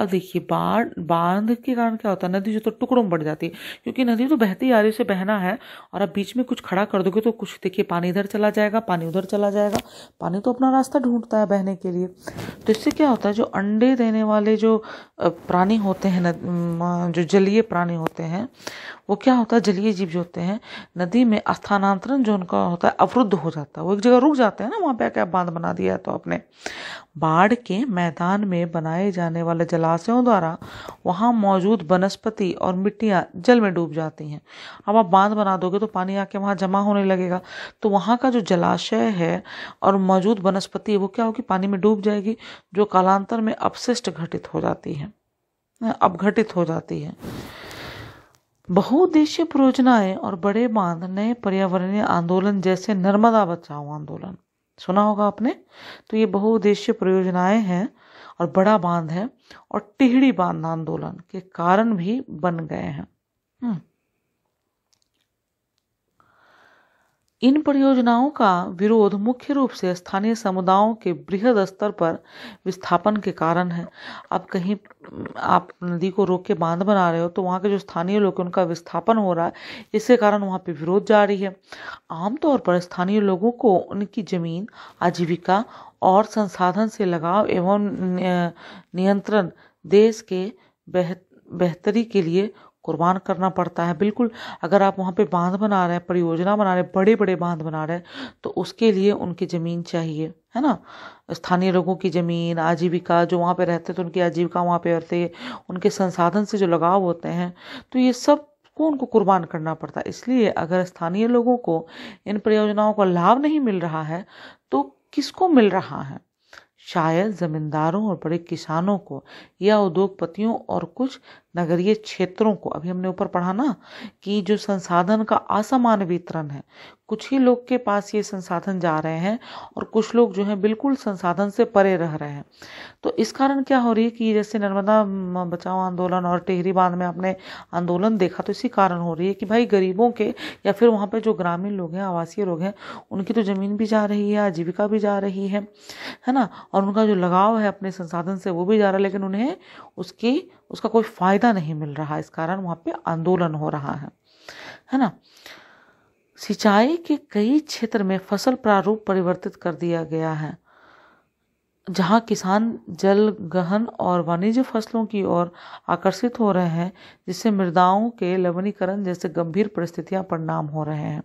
अब देखिए बाढ़ बांध के कारण क्या होता है नदी जो तो टुकड़ों में बढ़ जाती है क्योंकि नदी तो बहती आ रही से बहना है और अब बीच में कुछ खड़ा कर दोगे तो कुछ देखिए पानी इधर चला जाएगा पानी उधर चला जाएगा पानी तो अपना रास्ता ढूंढता है बहने के लिए तो इससे क्या होता है जो अंडे देने वाले जो प्राणी होते हैं जो जलीय प्राणी होते हैं वो क्या होता है जलीय जीव जो होते हैं नदी में स्थानांतरण जो उनका होता है अवरुद्ध हो जाता है वो एक जगह रुक जाते हैं ना वहाँ पे क्या बांध बना दिया है तो आपने बाढ़ के मैदान में बनाए जाने वाले जलाशयों द्वारा वहाँ मौजूद वनस्पति और मिट्टियाँ जल में डूब जाती हैं अब आप बांध बना दोगे तो पानी आके वहाँ जमा होने लगेगा तो वहाँ का जो जलाशय है और मौजूद वनस्पति वो क्या होगी पानी में डूब जाएगी जो कालांतर में अपशिष्ट घटित हो जाती है अपघटित हो जाती है बहुउद्देशीय परियोजनाएं और बड़े बांध नए पर्यावरणीय आंदोलन जैसे नर्मदा बचाओ आंदोलन सुना होगा आपने तो ये बहुउद्देश्य परियोजनाएं हैं और बड़ा बांध है और टिहड़ी बांध आंदोलन के कारण भी बन गए हैं हम्म। इन परियोजनाओं का विरोध मुख्य रूप से स्थानीय समुदायों के बृहद स्तर पर विस्थापन के कारण है अब कहीं आप नदी को रोक के बांध बना रहे हो तो वहाँ के जो स्थानीय लोग हैं उनका विस्थापन हो रहा है इसके कारण वहाँ पे विरोध जारी है आमतौर पर स्थानीय लोगों को उनकी जमीन आजीविका और संसाधन से लगाव एवं नियंत्रण देश के बेह बेहतरी के लिए कुर्बान करना पड़ता है बिल्कुल अगर आप वहाँ पे बांध बना रहे हैं परियोजना बना रहे हैं बड़े बड़े बांध बना रहे हैं तो उसके लिए उनकी ज़मीन चाहिए है ना स्थानीय लोगों की ज़मीन आजीविका जो वहाँ पे रहते थे तो उनकी आजीविका वहाँ पे रहते उनके संसाधन से जो लगाव होते हैं तो ये सब को उनको कुर्बान करना पड़ता है इसलिए अगर स्थानीय लोगों को इन परियोजनाओं का लाभ नहीं मिल रहा है किसको मिल रहा है शायद जमींदारों और बड़े किसानों को या उद्योगपतियों और कुछ नगरीय क्षेत्रों को अभी हमने ऊपर पढ़ा ना कि जो संसाधन का असमान वितरण है कुछ ही लोग के पास ये संसाधन जा रहे हैं और कुछ लोग जो है बिल्कुल संसाधन से परे रह रहे हैं तो इस कारण क्या हो रही है कि जैसे नर्मदा बचाओ आंदोलन और टेहरी बांध में आपने आंदोलन देखा तो इसी कारण हो रही है कि भाई गरीबों के या फिर वहाँ पर जो ग्रामीण लोग हैं आवासीय लोग हैं उनकी तो ज़मीन भी जा रही है आजीविका भी जा रही है है ना और उनका जो लगाव है अपने संसाधन से वो भी जा रहा है लेकिन उन्हें उसकी उसका कोई फायदा फ़ायदा नहीं मिल रहा इस कारण वहाँ पे आंदोलन हो रहा है है ना सिंचाई के कई क्षेत्र में फसल प्रारूप परिवर्तित कर दिया गया है जहाँ किसान जल गहन और वाणिज्य फसलों की ओर आकर्षित हो रहे हैं जिससे मृदाओं के लवणीकरण जैसे गंभीर परिस्थितियां परिणाम हो रहे हैं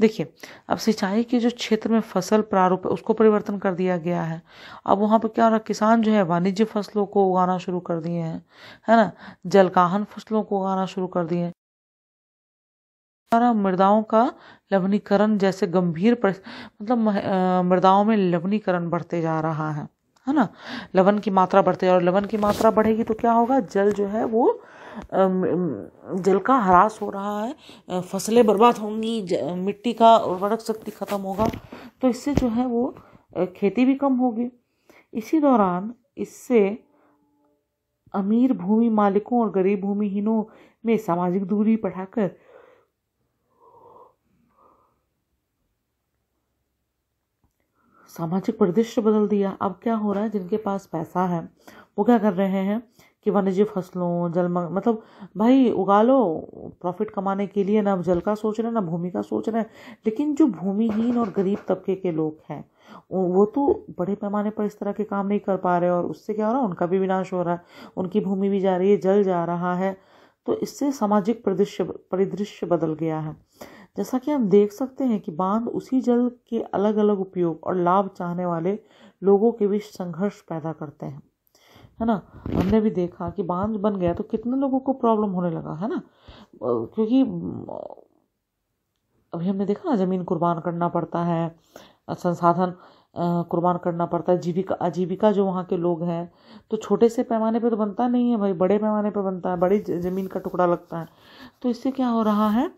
देखिए अब सिंचाई के जो क्षेत्र में फसल प्रारूप है उसको परिवर्तन कर दिया गया है अब वहाँ पर क्या हो रहा है किसान जो है वाणिज्य फसलों को उगाना शुरू कर दिए हैं है ना जलकाहन फसलों को उगाना शुरू कर दिए मृदाओं का लवणीकरण जैसे गंभीर मतलब मृदाओं में लवणीकरण बढ़ते जा रहा है है ना लवन की मात्रा बढ़ते और लवन की मात्रा बढ़ेगी तो क्या होगा जल जो है वो जल का ह्रास हो रहा है फसलें बर्बाद होंगी मिट्टी का उर्वरक शक्ति खत्म होगा तो इससे जो है वो खेती भी कम होगी इसी दौरान इससे अमीर भूमि मालिकों और गरीब भूमिहीनों में सामाजिक दूरी बढ़ाकर सामाजिक परिदृश्य बदल दिया अब क्या हो रहा है जिनके पास पैसा है वो क्या कर रहे हैं कि वाणिज्य फसलों जल मतलब भाई उगा लो प्रॉफिट कमाने के लिए ना जल का सोच रहे हैं ना भूमि का सोच रहे हैं लेकिन जो भूमिहीन और गरीब तबके के लोग हैं वो तो बड़े पैमाने पर इस तरह के काम नहीं कर पा रहे और उससे क्या हो रहा है उनका भी विनाश हो रहा है उनकी भूमि भी जा रही है जल जा रहा है तो इससे सामाजिक परिदृश्य परिदृश्य बदल गया है जैसा कि हम देख सकते हैं कि बांध उसी जल के अलग अलग उपयोग और लाभ चाहने वाले लोगों के बीच संघर्ष पैदा करते हैं है ना हमने भी देखा कि बांध बन गया तो कितने लोगों को प्रॉब्लम होने लगा है ना क्योंकि अभी हमने देखा ना ज़मीन कुर्बान करना पड़ता है संसाधन कुर्बान करना पड़ता है जीविका आजीविका जो वहाँ के लोग हैं तो छोटे से पैमाने पे तो बनता नहीं है भाई बड़े पैमाने पे बनता है बड़ी ज़मीन का टुकड़ा लगता है तो इससे क्या हो रहा है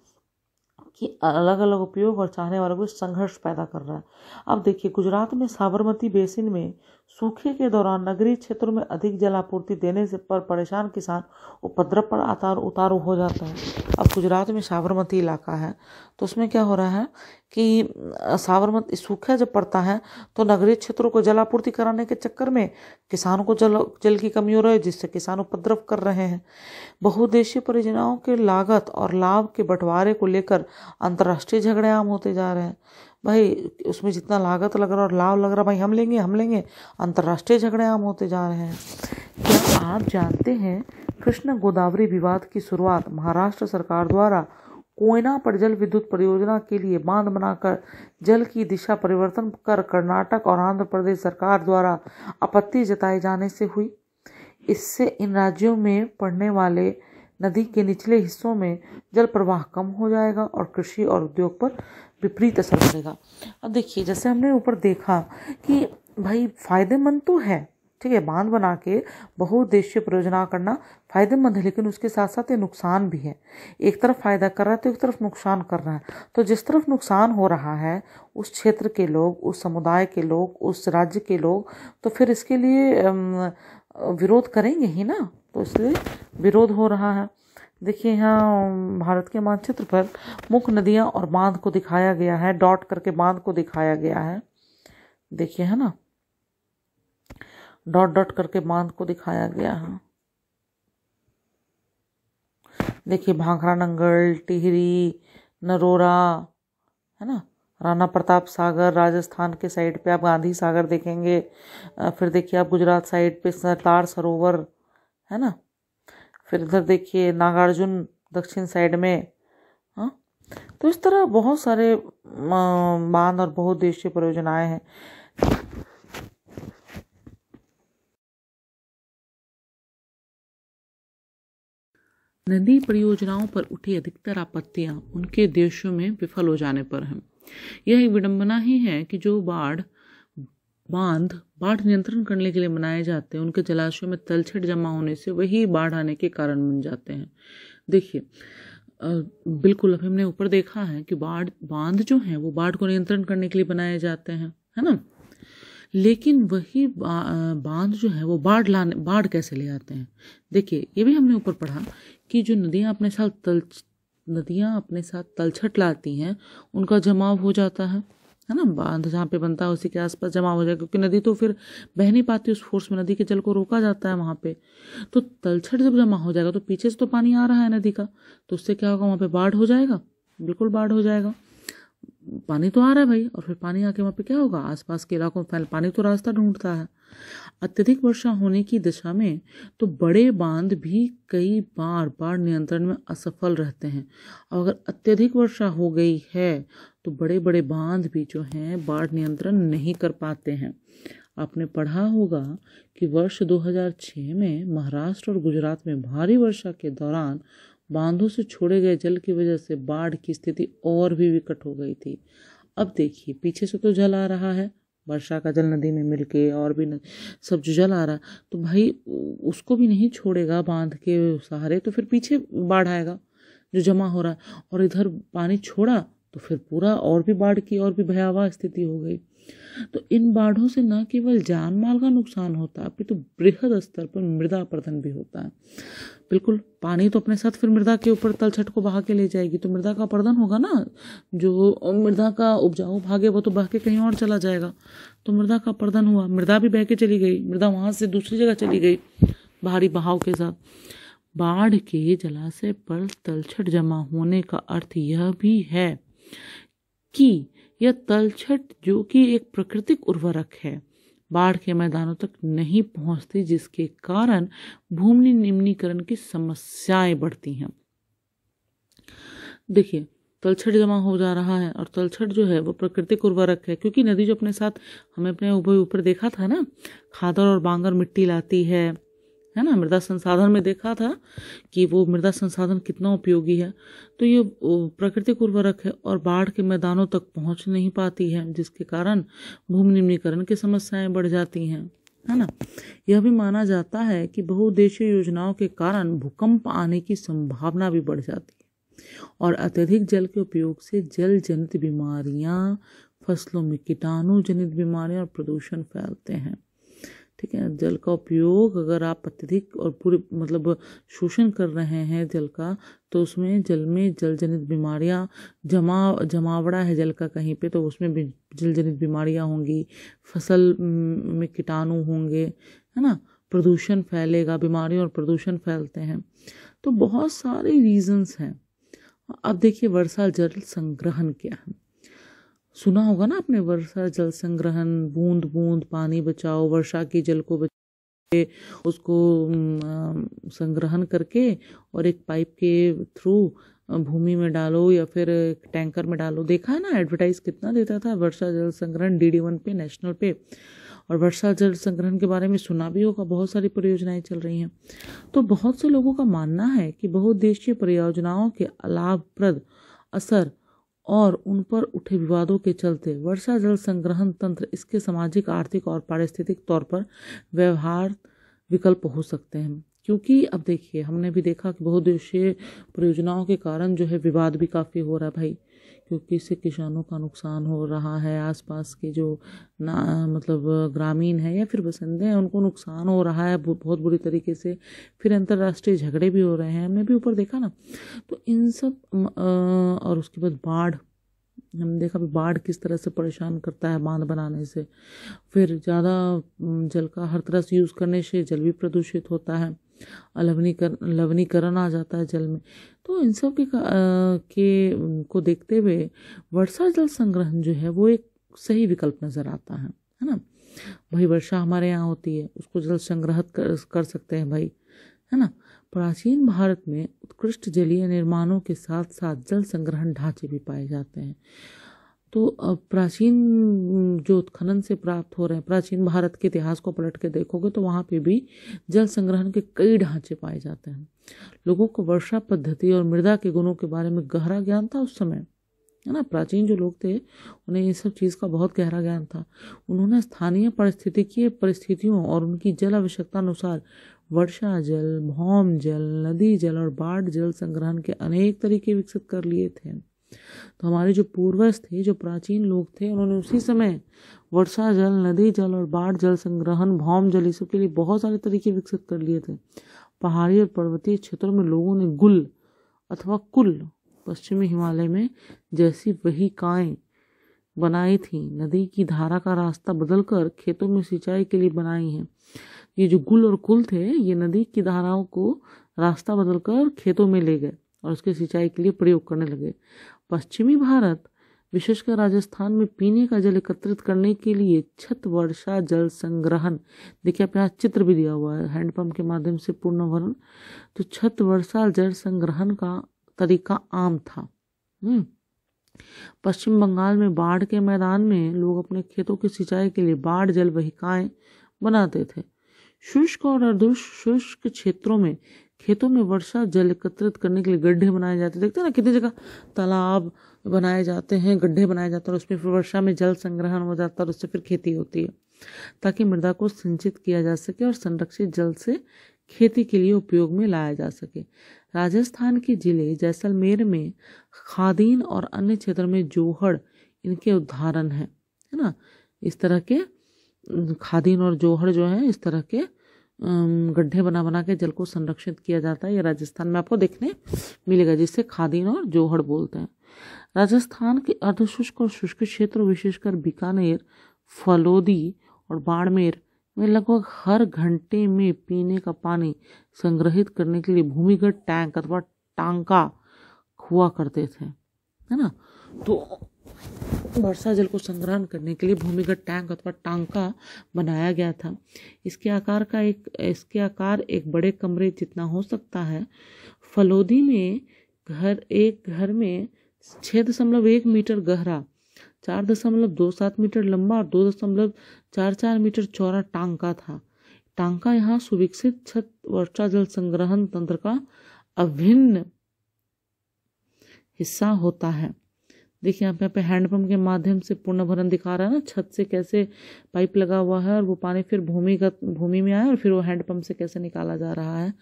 कि अलग अलग उपयोग और चाहने वालों में संघर्ष पैदा कर रहा है अब देखिए गुजरात में साबरमती बेसिन में सूखे के दौरान नगरीय क्षेत्रों में अधिक जलापूर्ति देने से पर परेशान किसान उपद्रव पर आतार उतारू हो जाता है अब गुजरात में साबरमती इलाका है तो उसमें क्या हो रहा है कि साबरमती सूखा जब पड़ता है तो नगरीय क्षेत्रों को जल आपूर्ति कराने के चक्कर में किसानों को जल जल की कमी हो रही है जिससे किसान उपद्रव कर रहे हैं बहुउद्देशीय परियोजनाओं के लागत और लाभ के बंटवारे को लेकर अंतर्राष्ट्रीय झगड़े आम होते जा रहे हैं भाई उसमें जितना लागत लग रहा और लाभ लग रहा भाई हम लेंगे हम लेंगे अंतर्राष्ट्रीय झगड़े आम होते जा रहे हैं क्या आप जानते हैं कृष्ण गोदावरी विवाद की शुरुआत महाराष्ट्र सरकार द्वारा कोयना पर जल विद्युत परियोजना के लिए बांध बनाकर जल की दिशा परिवर्तन कर कर्नाटक और आंध्र प्रदेश सरकार द्वारा आपत्ति जताए जाने से हुई इससे इन राज्यों में पड़ने वाले नदी के निचले हिस्सों में जल प्रवाह कम हो जाएगा और कृषि और उद्योग पर विपरीत असर पड़ेगा अब देखिए जैसे हमने ऊपर देखा कि भाई फायदेमंद तो है ठीक है बांध बना के बहुउद्देश्य परियोजना करना फायदेमंद है लेकिन उसके साथ साथ ये नुकसान भी है एक तरफ फायदा कर रहा है तो एक तरफ नुकसान कर रहा है तो जिस तरफ नुकसान हो रहा है उस क्षेत्र के लोग उस समुदाय के लोग उस राज्य के लोग तो फिर इसके लिए विरोध करेंगे ही ना तो इसलिए विरोध हो रहा है देखिए यहाँ भारत के मानचित्र पर मुख्य नदियाँ और बांध को दिखाया गया है डॉट करके बांध को दिखाया गया है देखिए है ना डॉट डॉट करके बांध को दिखाया गया है देखिए भाखरा नंगल टिहरी नरोरा है ना राणा प्रताप सागर राजस्थान के साइड पे आप गांधी सागर देखेंगे फिर देखिए आप गुजरात साइड पे सरदार सरोवर है ना फिर इधर देखिए नागार्जुन दक्षिण साइड में हाँ तो इस तरह बहुत सारे बांध और बहुत प्रयोजन आए हैं नदी परियोजनाओं पर उठी अधिकतर आपत्तियां उनके देशों में विफल हो जाने पर हैं यह एक विडंबना ही है कि जो बाढ़ बांध बाढ़ नियंत्रण करने के लिए बनाए जाते हैं उनके जलाशयों में तलछट जमा होने से वही बाढ़ आने के कारण बन जाते हैं देखिए बिल्कुल अब हमने ऊपर देखा है कि बाढ़ बांध जो हैं वो बाढ़ को नियंत्रण करने के लिए बनाए जाते हैं है ना लेकिन वही बा, बांध जो है वो बाढ़ लाने बाढ़ कैसे ले आते हैं देखिए ये भी हमने ऊपर पढ़ा कि जो नदियाँ अपने साथ तल नदियाँ अपने साथ तलछट लाती हैं उनका जमाव हो जाता है है ना बांध जहाँ पे बनता है उसी के आसपास जमा हो जाएगा क्योंकि नदी तो फिर बह नहीं पाती उस फोर्स में नदी के जल को रोका जाता है वहाँ पे तो तलछट जब जमा हो जाएगा तो पीछे से तो पानी आ रहा है नदी का तो उससे क्या होगा वहाँ पे बाढ़ हो जाएगा बिल्कुल बाढ़ हो जाएगा पानी तो आ रहा है भाई और फिर पानी आके वहाँ पे क्या होगा आसपास के इलाकों में पानी तो रास्ता ढूंढता है अत्यधिक वर्षा होने की दिशा में तो बड़े बांध भी कई बार बाढ़ नियंत्रण में असफल रहते हैं और अगर अत्यधिक वर्षा हो गई है तो बड़े बड़े बांध भी जो हैं बाढ़ नियंत्रण नहीं कर पाते हैं आपने पढ़ा होगा कि वर्ष 2006 में महाराष्ट्र और गुजरात में भारी वर्षा के दौरान बांधों से छोड़े गए जल की वजह से बाढ़ की स्थिति और भी विकट हो गई थी अब देखिए पीछे से तो जल आ रहा है वर्षा का जल नदी में मिलके और भी सब जो जल आ रहा तो भाई उसको भी नहीं छोड़ेगा बांध के सहारे तो फिर पीछे बाढ़ आएगा जो जमा हो रहा है और इधर पानी छोड़ा तो फिर पूरा और भी बाढ़ की और भी भयावह स्थिति हो गई तो इन बाढ़ों से न केवल जान माल का नुकसान होता है अपितु तो बृहद स्तर पर मृदा प्रदन भी होता है बिल्कुल पानी तो अपने साथ फिर मृदा के ऊपर तलछट को बहा के ले जाएगी तो मृदा का प्रदन होगा ना जो मृदा का उपजाऊ भाग है वो तो बह के कहीं और चला जाएगा तो मृदा का प्रदन हुआ मृदा भी बह के चली गई मृदा वहाँ से दूसरी जगह चली गई भारी बहाव के साथ बाढ़ के जलाशय पर तलछट जमा होने का अर्थ यह भी है की यह तलछट जो कि एक प्राकृतिक उर्वरक है बाढ़ के मैदानों तक नहीं पहुंचती जिसके कारण भूमि निम्नीकरण की समस्याएं बढ़ती हैं देखिए तलछट जमा हो जा रहा है और तलछट जो है वो प्राकृतिक उर्वरक है क्योंकि नदी जो अपने साथ हमें अपने ऊपर ऊपर देखा था ना खादर और बांगर मिट्टी लाती है है ना मृदा संसाधन में देखा था कि वो मृदा संसाधन कितना उपयोगी है तो ये प्राकृतिक उर्वरक है और बाढ़ के मैदानों तक पहुंच नहीं पाती है जिसके कारण भूमि निम्नीकरण की समस्याएं बढ़ जाती हैं है ना यह भी माना जाता है कि बहुउद्देशीय योजनाओं के कारण भूकंप आने की संभावना भी बढ़ जाती है और अत्यधिक जल के उपयोग से जल जनित बीमारियां फसलों में कीटाणु जनित बीमारियां और प्रदूषण फैलते हैं ठीक है जल का उपयोग अगर आप अत्यधिक और पूरे मतलब शोषण कर रहे हैं जल का तो उसमें जल में जल जनित बीमारियां जमा जमावड़ा है जल का कहीं पे तो उसमें भी जल जनित बीमारियां होंगी फसल में कीटाणु होंगे है ना प्रदूषण फैलेगा बीमारियों और प्रदूषण फैलते हैं तो बहुत सारे रीजंस हैं अब देखिए वर्षा जल संग्रहण क्या है सुना होगा ना आपने वर्षा जल संग्रहण बूंद बूंद पानी बचाओ वर्षा के जल को बचाओ उसको संग्रहण करके और एक पाइप के थ्रू भूमि में डालो या फिर टैंकर में डालो देखा है ना एडवर्टाइज कितना देता था वर्षा जल संग्रहण डी डी वन पे नेशनल पे और वर्षा जल संग्रहण के बारे में सुना भी होगा बहुत सारी परियोजनाएं चल रही हैं तो बहुत से लोगों का मानना है कि बहुउद्देशीय परियोजनाओं के अलाभप्रद असर और उन पर उठे विवादों के चलते वर्षा जल संग्रहण तंत्र इसके सामाजिक आर्थिक और पारिस्थितिक तौर पर व्यवहार विकल्प हो सकते हैं क्योंकि अब देखिए हमने भी देखा कि बहुद्देशीय परियोजनाओं के कारण जो है विवाद भी काफ़ी हो रहा है भाई क्योंकि इससे किसानों का नुकसान हो रहा है आसपास के जो ना मतलब ग्रामीण है या फिर बसंदे हैं उनको नुकसान हो रहा है बहुत बुरी तरीके से फिर अंतर्राष्ट्रीय झगड़े भी हो रहे हैं हमने भी ऊपर देखा ना तो इन सब और उसके बाद बाढ़ हमने देखा भी बाढ़ किस तरह से परेशान करता है बांध बनाने से फिर ज़्यादा जल का हर तरह से यूज़ करने से जल भी प्रदूषित होता है लवनीकरण लवनीकरण आ जाता है जल में तो इन सब के, के को देखते हुए वर्षा जल संग्रहण जो है वो एक सही विकल्प नज़र आता है है ना भाई वर्षा हमारे यहाँ होती है उसको जल संग्रहित कर, कर सकते हैं भाई है ना प्राचीन भारत में उत्कृष्ट जलीय निर्माणों के साथ साथ जल संग्रहण ढांचे भी पाए जाते हैं तो प्राचीन जो उत्खनन से प्राप्त हो रहे हैं प्राचीन भारत के इतिहास को पलट के देखोगे तो वहाँ पे भी जल संग्रहण के कई ढांचे पाए जाते हैं लोगों को वर्षा पद्धति और मृदा के गुणों के बारे में गहरा ज्ञान था उस समय है ना प्राचीन जो लोग थे उन्हें ये सब चीज़ का बहुत गहरा ज्ञान था उन्होंने स्थानीय परिस्थितिकीय परिस्थितियों और उनकी जल आवश्यकता अनुसार वर्षा जल भौम जल नदी जल और बाढ़ जल संग्रहण के अनेक तरीके विकसित कर लिए थे तो हमारे जो पूर्वज थे जो प्राचीन लोग थे उन्होंने उसी समय वर्षा जल नदी जल और बाढ़ जल संग्रहण भौम जल इस के लिए बहुत सारे तरीके विकसित कर लिए थे पहाड़ी और पर्वतीय क्षेत्रों में लोगों ने गुल अथवा कुल पश्चिमी हिमालय में जैसी वही काएँ बनाई थी नदी की धारा का रास्ता बदलकर खेतों में सिंचाई के लिए बनाई हैं ये जो गुल और कुल थे ये नदी की धाराओं को रास्ता बदलकर खेतों में ले गए और उसके सिंचाई के लिए प्रयोग करने लगे पश्चिमी भारत विशेषकर राजस्थान में पीने का जल एकत्रित करने के लिए छत वर्षा जल संग्रहण देखिए आप यहाँ चित्र भी दिया हुआ है हैंडपम्प के माध्यम से पूर्ण भरण तो छत वर्षा जल संग्रहण का तरीका आम था हम्म। पश्चिम बंगाल में बाढ़ के मैदान में लोग अपने खेतों की सिंचाई के लिए बाढ़ जल वहिकाएं बनाते थे शुष्क और अर्धुष्क क्षेत्रों में खेतों में वर्षा जल एकत्रित करने के लिए गड्ढे बनाए जाते देखते हैं ना कितनी जगह तालाब बनाए जाते हैं गड्ढे बनाए जाते हैं और उसमें फिर वर्षा में जल संग्रहण हो जाता है और उससे फिर खेती होती है ताकि मृदा को सिंचित किया जा सके और संरक्षित जल से खेती के लिए उपयोग में लाया जा सके राजस्थान के जिले जैसलमेर में खादीन और अन्य क्षेत्र में जोहड़ इनके उदाहरण हैं है ना इस तरह के खादीन और जोहड़ जो है इस तरह के गड्ढे बना बना के जल को संरक्षित किया जाता है ये राजस्थान में आपको देखने मिलेगा जिसे खादीन और जोहड़ बोलते हैं राजस्थान के अर्धशुष्क और शुष्क क्षेत्र विशेषकर बीकानेर फलोदी और बाड़मेर में लगभग हर घंटे में पीने का पानी संग्रहित करने के लिए भूमिगत टैंक अथवा टांका हुआ करते थे है ना तो वर्षा जल को संग्रहण करने के लिए भूमिगत टैंक अथवा टांका बनाया गया था इसके आकार का एक इसके आकार एक बड़े कमरे जितना हो सकता है फलोदी में घर एक घर में छः दशमलव एक मीटर गहरा चार दशमलव दो सात मीटर लंबा और दो दशमलव चार चार मीटर चौड़ा टांका था टांका यहाँ सुविकसित छत वर्षा जल संग्रहण तंत्र का अभिन्न हिस्सा होता है देखिए यहाँ पे यहाँ पे हैंडपम्प के माध्यम से पूर्ण भरण दिखा रहा है ना छत से कैसे पाइप लगा हुआ है और वो पानी फिर भूमिगत भूमि में आया और फिर वो हैंडपम्प से कैसे निकाला जा रहा है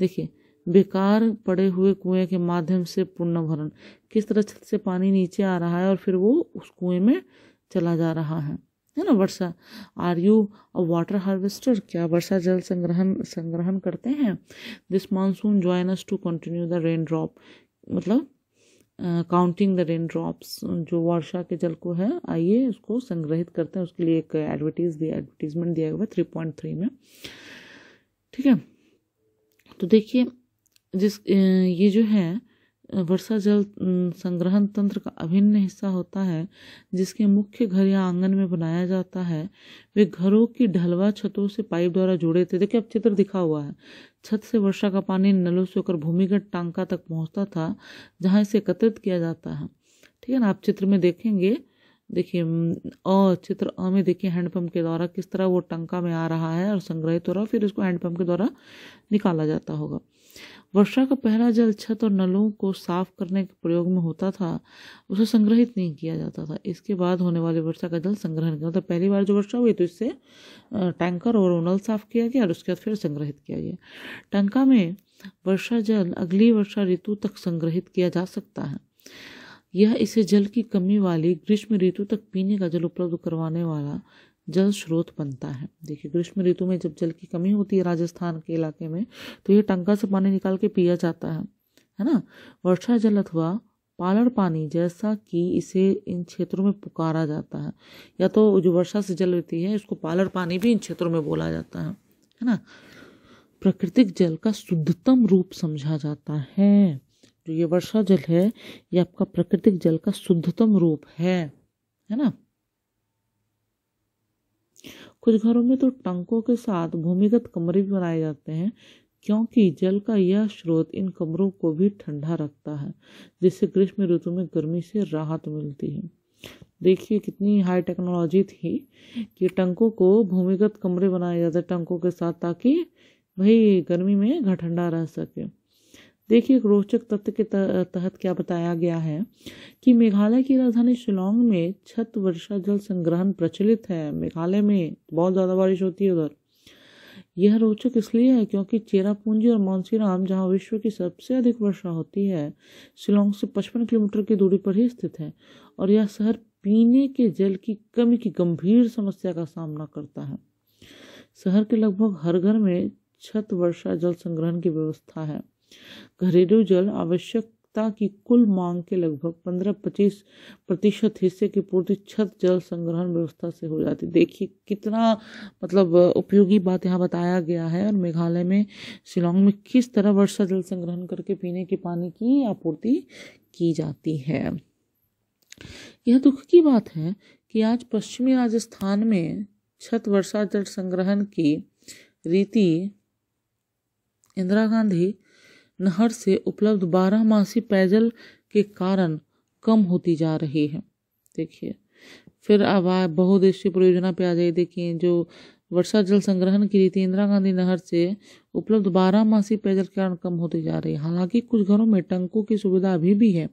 देखिए बेकार पड़े हुए कुएं के माध्यम से पूर्ण भरण किस तरह छत से पानी नीचे आ रहा है और फिर वो उस कुएं में चला जा रहा है है ना वर्षा are you a water harvester क्या वर्षा जल संग्रहण संग्रहण करते हैं this monsoon joins to continue the rain drop मतलब काउंटिंग द रेन ड्रॉप्स जो वर्षा के जल को है आइए उसको संग्रहित करते हैं उसके लिए एक एडवर्टीज दिया एडवर्टीजमेंट दिया हुआ थ्री पॉइंट थ्री में ठीक है तो देखिए जिस ये जो है वर्षा जल संग्रहण तंत्र का अभिन्न हिस्सा होता है जिसके मुख्य घर या आंगन में बनाया जाता है वे घरों की ढलवा छतों से पाइप द्वारा जुड़े थे देखिए अब चित्र दिखा हुआ है छत से वर्षा का पानी नलों से होकर भूमिगत टांका तक पहुंचता था जहां इसे एकत्रित किया जाता है ठीक है ना आप चित्र में देखेंगे देखिए अ चित्र अ में देखिए हैंडपम्प के द्वारा किस तरह वो टंका में आ रहा है और संग्रहित हो रहा है फिर उसको हैंडपम्प के द्वारा निकाला जाता होगा वर्षा का पहला जल छत और नलों को साफ करने के प्रयोग में होता था उसे संग्रहित नहीं किया जाता था इसके बाद होने वाले वर्षा का जल संग्रहण किया मतलब पहली बार जो वर्षा हुई तो इससे टैंकर और नल साफ किया गया और उसके बाद फिर संग्रहित किया गया टंका में वर्षा जल अगली वर्षा ऋतु तक संग्रहित किया जा सकता है यह इसे जल की कमी वाली ग्रीष्म ऋतु तक पीने का जल उपलब्ध करवाने वाला जल स्रोत बनता है देखिए ग्रीष्म ऋतु में जब जल की कमी होती है राजस्थान के इलाके में तो ये टंका से पानी निकाल के पिया जाता है है ना वर्षा जल अथवा पालड़ पानी जैसा कि इसे इन क्षेत्रों में पुकारा जाता है या तो जो वर्षा से जल रहती है इसको पालड़ पानी भी इन क्षेत्रों में बोला जाता है है ना प्राकृतिक जल का शुद्धतम रूप समझा जाता है जो ये वर्षा जल है ये आपका प्राकृतिक जल का शुद्धतम रूप है है ना कुछ घरों में तो टंकों के साथ भूमिगत कमरे भी बनाए जाते हैं क्योंकि जल का यह स्रोत इन कमरों को भी ठंडा रखता है जिससे ग्रीष्म ऋतु में गर्मी से राहत मिलती है देखिए कितनी हाई टेक्नोलॉजी थी कि टंकों को भूमिगत कमरे बनाए जाते टंकों के साथ ताकि वही गर्मी में घर ठंडा रह सके देखिए एक रोचक तथ्य के तहत क्या बताया गया है कि मेघालय की राजधानी शिलोंग में छत वर्षा जल संग्रहण प्रचलित है मेघालय में बहुत ज़्यादा बारिश होती है उधर यह रोचक इसलिए है क्योंकि चेरापूंजी और मानसीराम जहां विश्व की सबसे अधिक वर्षा होती है शिलोंग से 55 किलोमीटर की दूरी पर ही स्थित है और यह शहर पीने के जल की कमी की गंभीर समस्या का सामना करता है शहर के लगभग हर घर में छत वर्षा जल संग्रहण की व्यवस्था है घरेलू जल आवश्यकता की कुल मांग के लगभग 15-25 प्रतिशत हिस्से की पूर्ति छत जल संग्रहण व्यवस्था से हो जाती देखिए कितना मतलब उपयोगी बात यहाँ बताया गया है और मेघालय में शिलोंग में किस तरह वर्षा जल संग्रहण करके पीने के पानी की आपूर्ति की जाती है यह दुख की बात है कि आज पश्चिमी राजस्थान में छत वर्षा जल संग्रहण की रीति इंदिरा गांधी नहर से उपलब्ध बारहमासी पैजल के कारण कम होती जा रही है देखिए फिर अब बहुउद्देशीय परियोजना पे आ जाइए देखिए जो वर्षा जल संग्रहण की रीति इंदिरा गांधी नहर से उपलब्ध बारह मासी पेयजल के कारण कम होती जा रही है हालांकि कुछ घरों में टंकों की सुविधा अभी भी है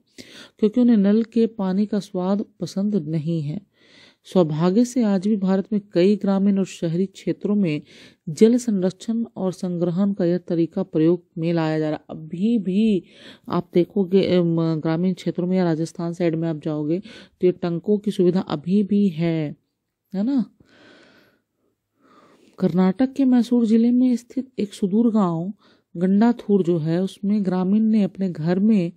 क्योंकि उन्हें नल के पानी का स्वाद पसंद नहीं है सौभाग्य से आज भी भारत में कई ग्रामीण और शहरी क्षेत्रों में जल संरक्षण और संग्रहण का यह तरीका प्रयोग में लाया जा रहा है अभी भी आप देखोगे ग्रामीण क्षेत्रों में या राजस्थान साइड में आप जाओगे तो ये टंकों की सुविधा अभी भी है है ना कर्नाटक के मैसूर जिले में स्थित एक सुदूर गांव गंडाथूर जो है उसमें ग्रामीण ने अपने घर में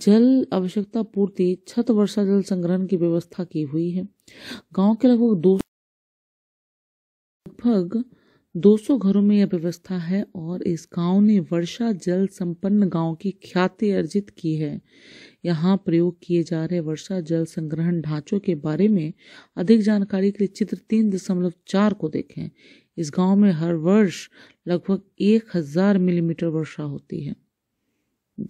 जल आवश्यकता पूर्ति छत वर्षा जल संग्रहण की व्यवस्था की हुई है गांव के लगभग दो लगभग 200 घरों में यह व्यवस्था है और इस गांव ने वर्षा जल संपन्न गांव की ख्याति अर्जित की है यहाँ प्रयोग किए जा रहे वर्षा जल संग्रहण ढांचों के बारे में अधिक जानकारी के लिए चित्र तीन दशमलव चार को देखें इस गांव में हर वर्ष लगभग एक हजार मिलीमीटर वर्षा होती है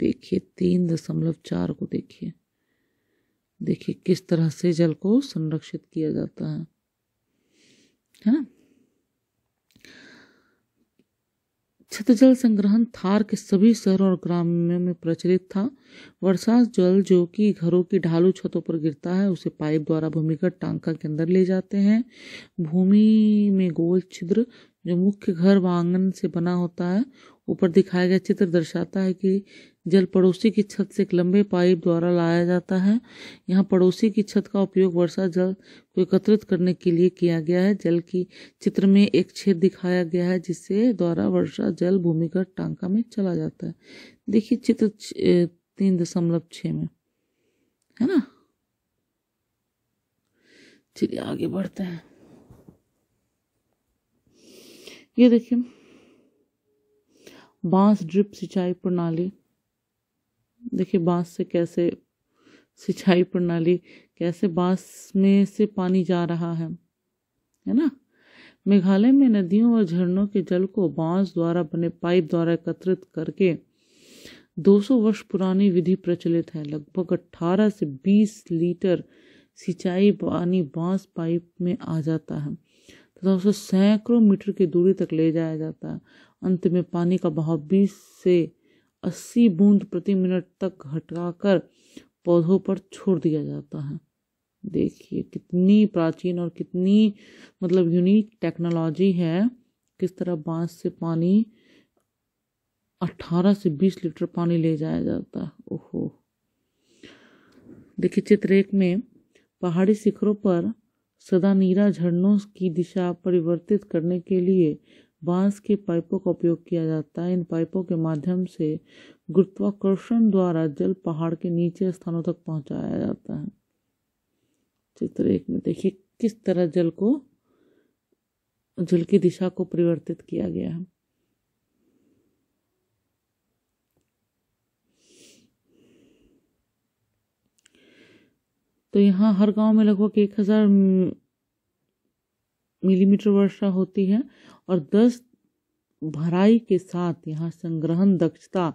देखिए तीन दशमलव चार को देखिए देखिए किस तरह से जल को संरक्षित किया जाता है है ना छत जल संग्रहण थार के सभी शहरों और ग्रामों में प्रचलित था वर्षा जल जो कि घरों की ढालू छतों पर गिरता है उसे पाइप द्वारा भूमिगत टांका के अंदर ले जाते हैं भूमि में गोल छिद्र जो मुख्य घर व आंगन से बना होता है ऊपर दिखाया गया चित्र दर्शाता है कि जल पड़ोसी की छत से एक लंबे पाइप द्वारा लाया जाता है यहाँ पड़ोसी की छत का उपयोग वर्षा जल को एकत्रित करने के लिए किया गया है जल की चित्र में एक छेद दिखाया गया है जिससे द्वारा वर्षा जल भूमिगत टांका में चला जाता है देखिए चित्र तीन दशमलव छ में है ना चलिए आगे बढ़ते हैं ये देखिए बांस ड्रिप सिंचाई प्रणाली देखिए बांस से कैसे सिंचाई प्रणाली कैसे बांस में से पानी जा रहा है है ना मेघालय में नदियों और झरनों के जल को बांस द्वारा बने पाइप द्वारा एकत्रित करके 200 वर्ष पुरानी विधि प्रचलित है लगभग 18 से 20 लीटर सिंचाई पानी बांस पाइप में आ जाता है तथा तो उसे सैकड़ों मीटर की दूरी तक ले जाया जाता है अंत में पानी का बहाव 20 से 80 बूंद प्रति मिनट तक घटाकर पौधों पर छोड़ दिया जाता है देखिए कितनी प्राचीन और कितनी मतलब यूनिक टेक्नोलॉजी है किस तरह बांस से पानी 18 से 20 लीटर पानी ले जाया जाता है ओहो देखिए चित्र एक में पहाड़ी शिखरों पर सदा नीरा झरनों की दिशा परिवर्तित करने के लिए बांस के पाइपों का उपयोग किया जाता है इन पाइपों के माध्यम से गुरुत्वाकर्षण द्वारा जल पहाड़ के नीचे स्थानों तक पहुंचाया जाता है चित्र एक में देखिए किस तरह जल को जल की दिशा को परिवर्तित किया गया है तो यहाँ हर गांव में लगभग एक हज़ार मिलीमीटर वर्षा होती है और दस भराई के साथ यहाँ संग्रहण दक्षता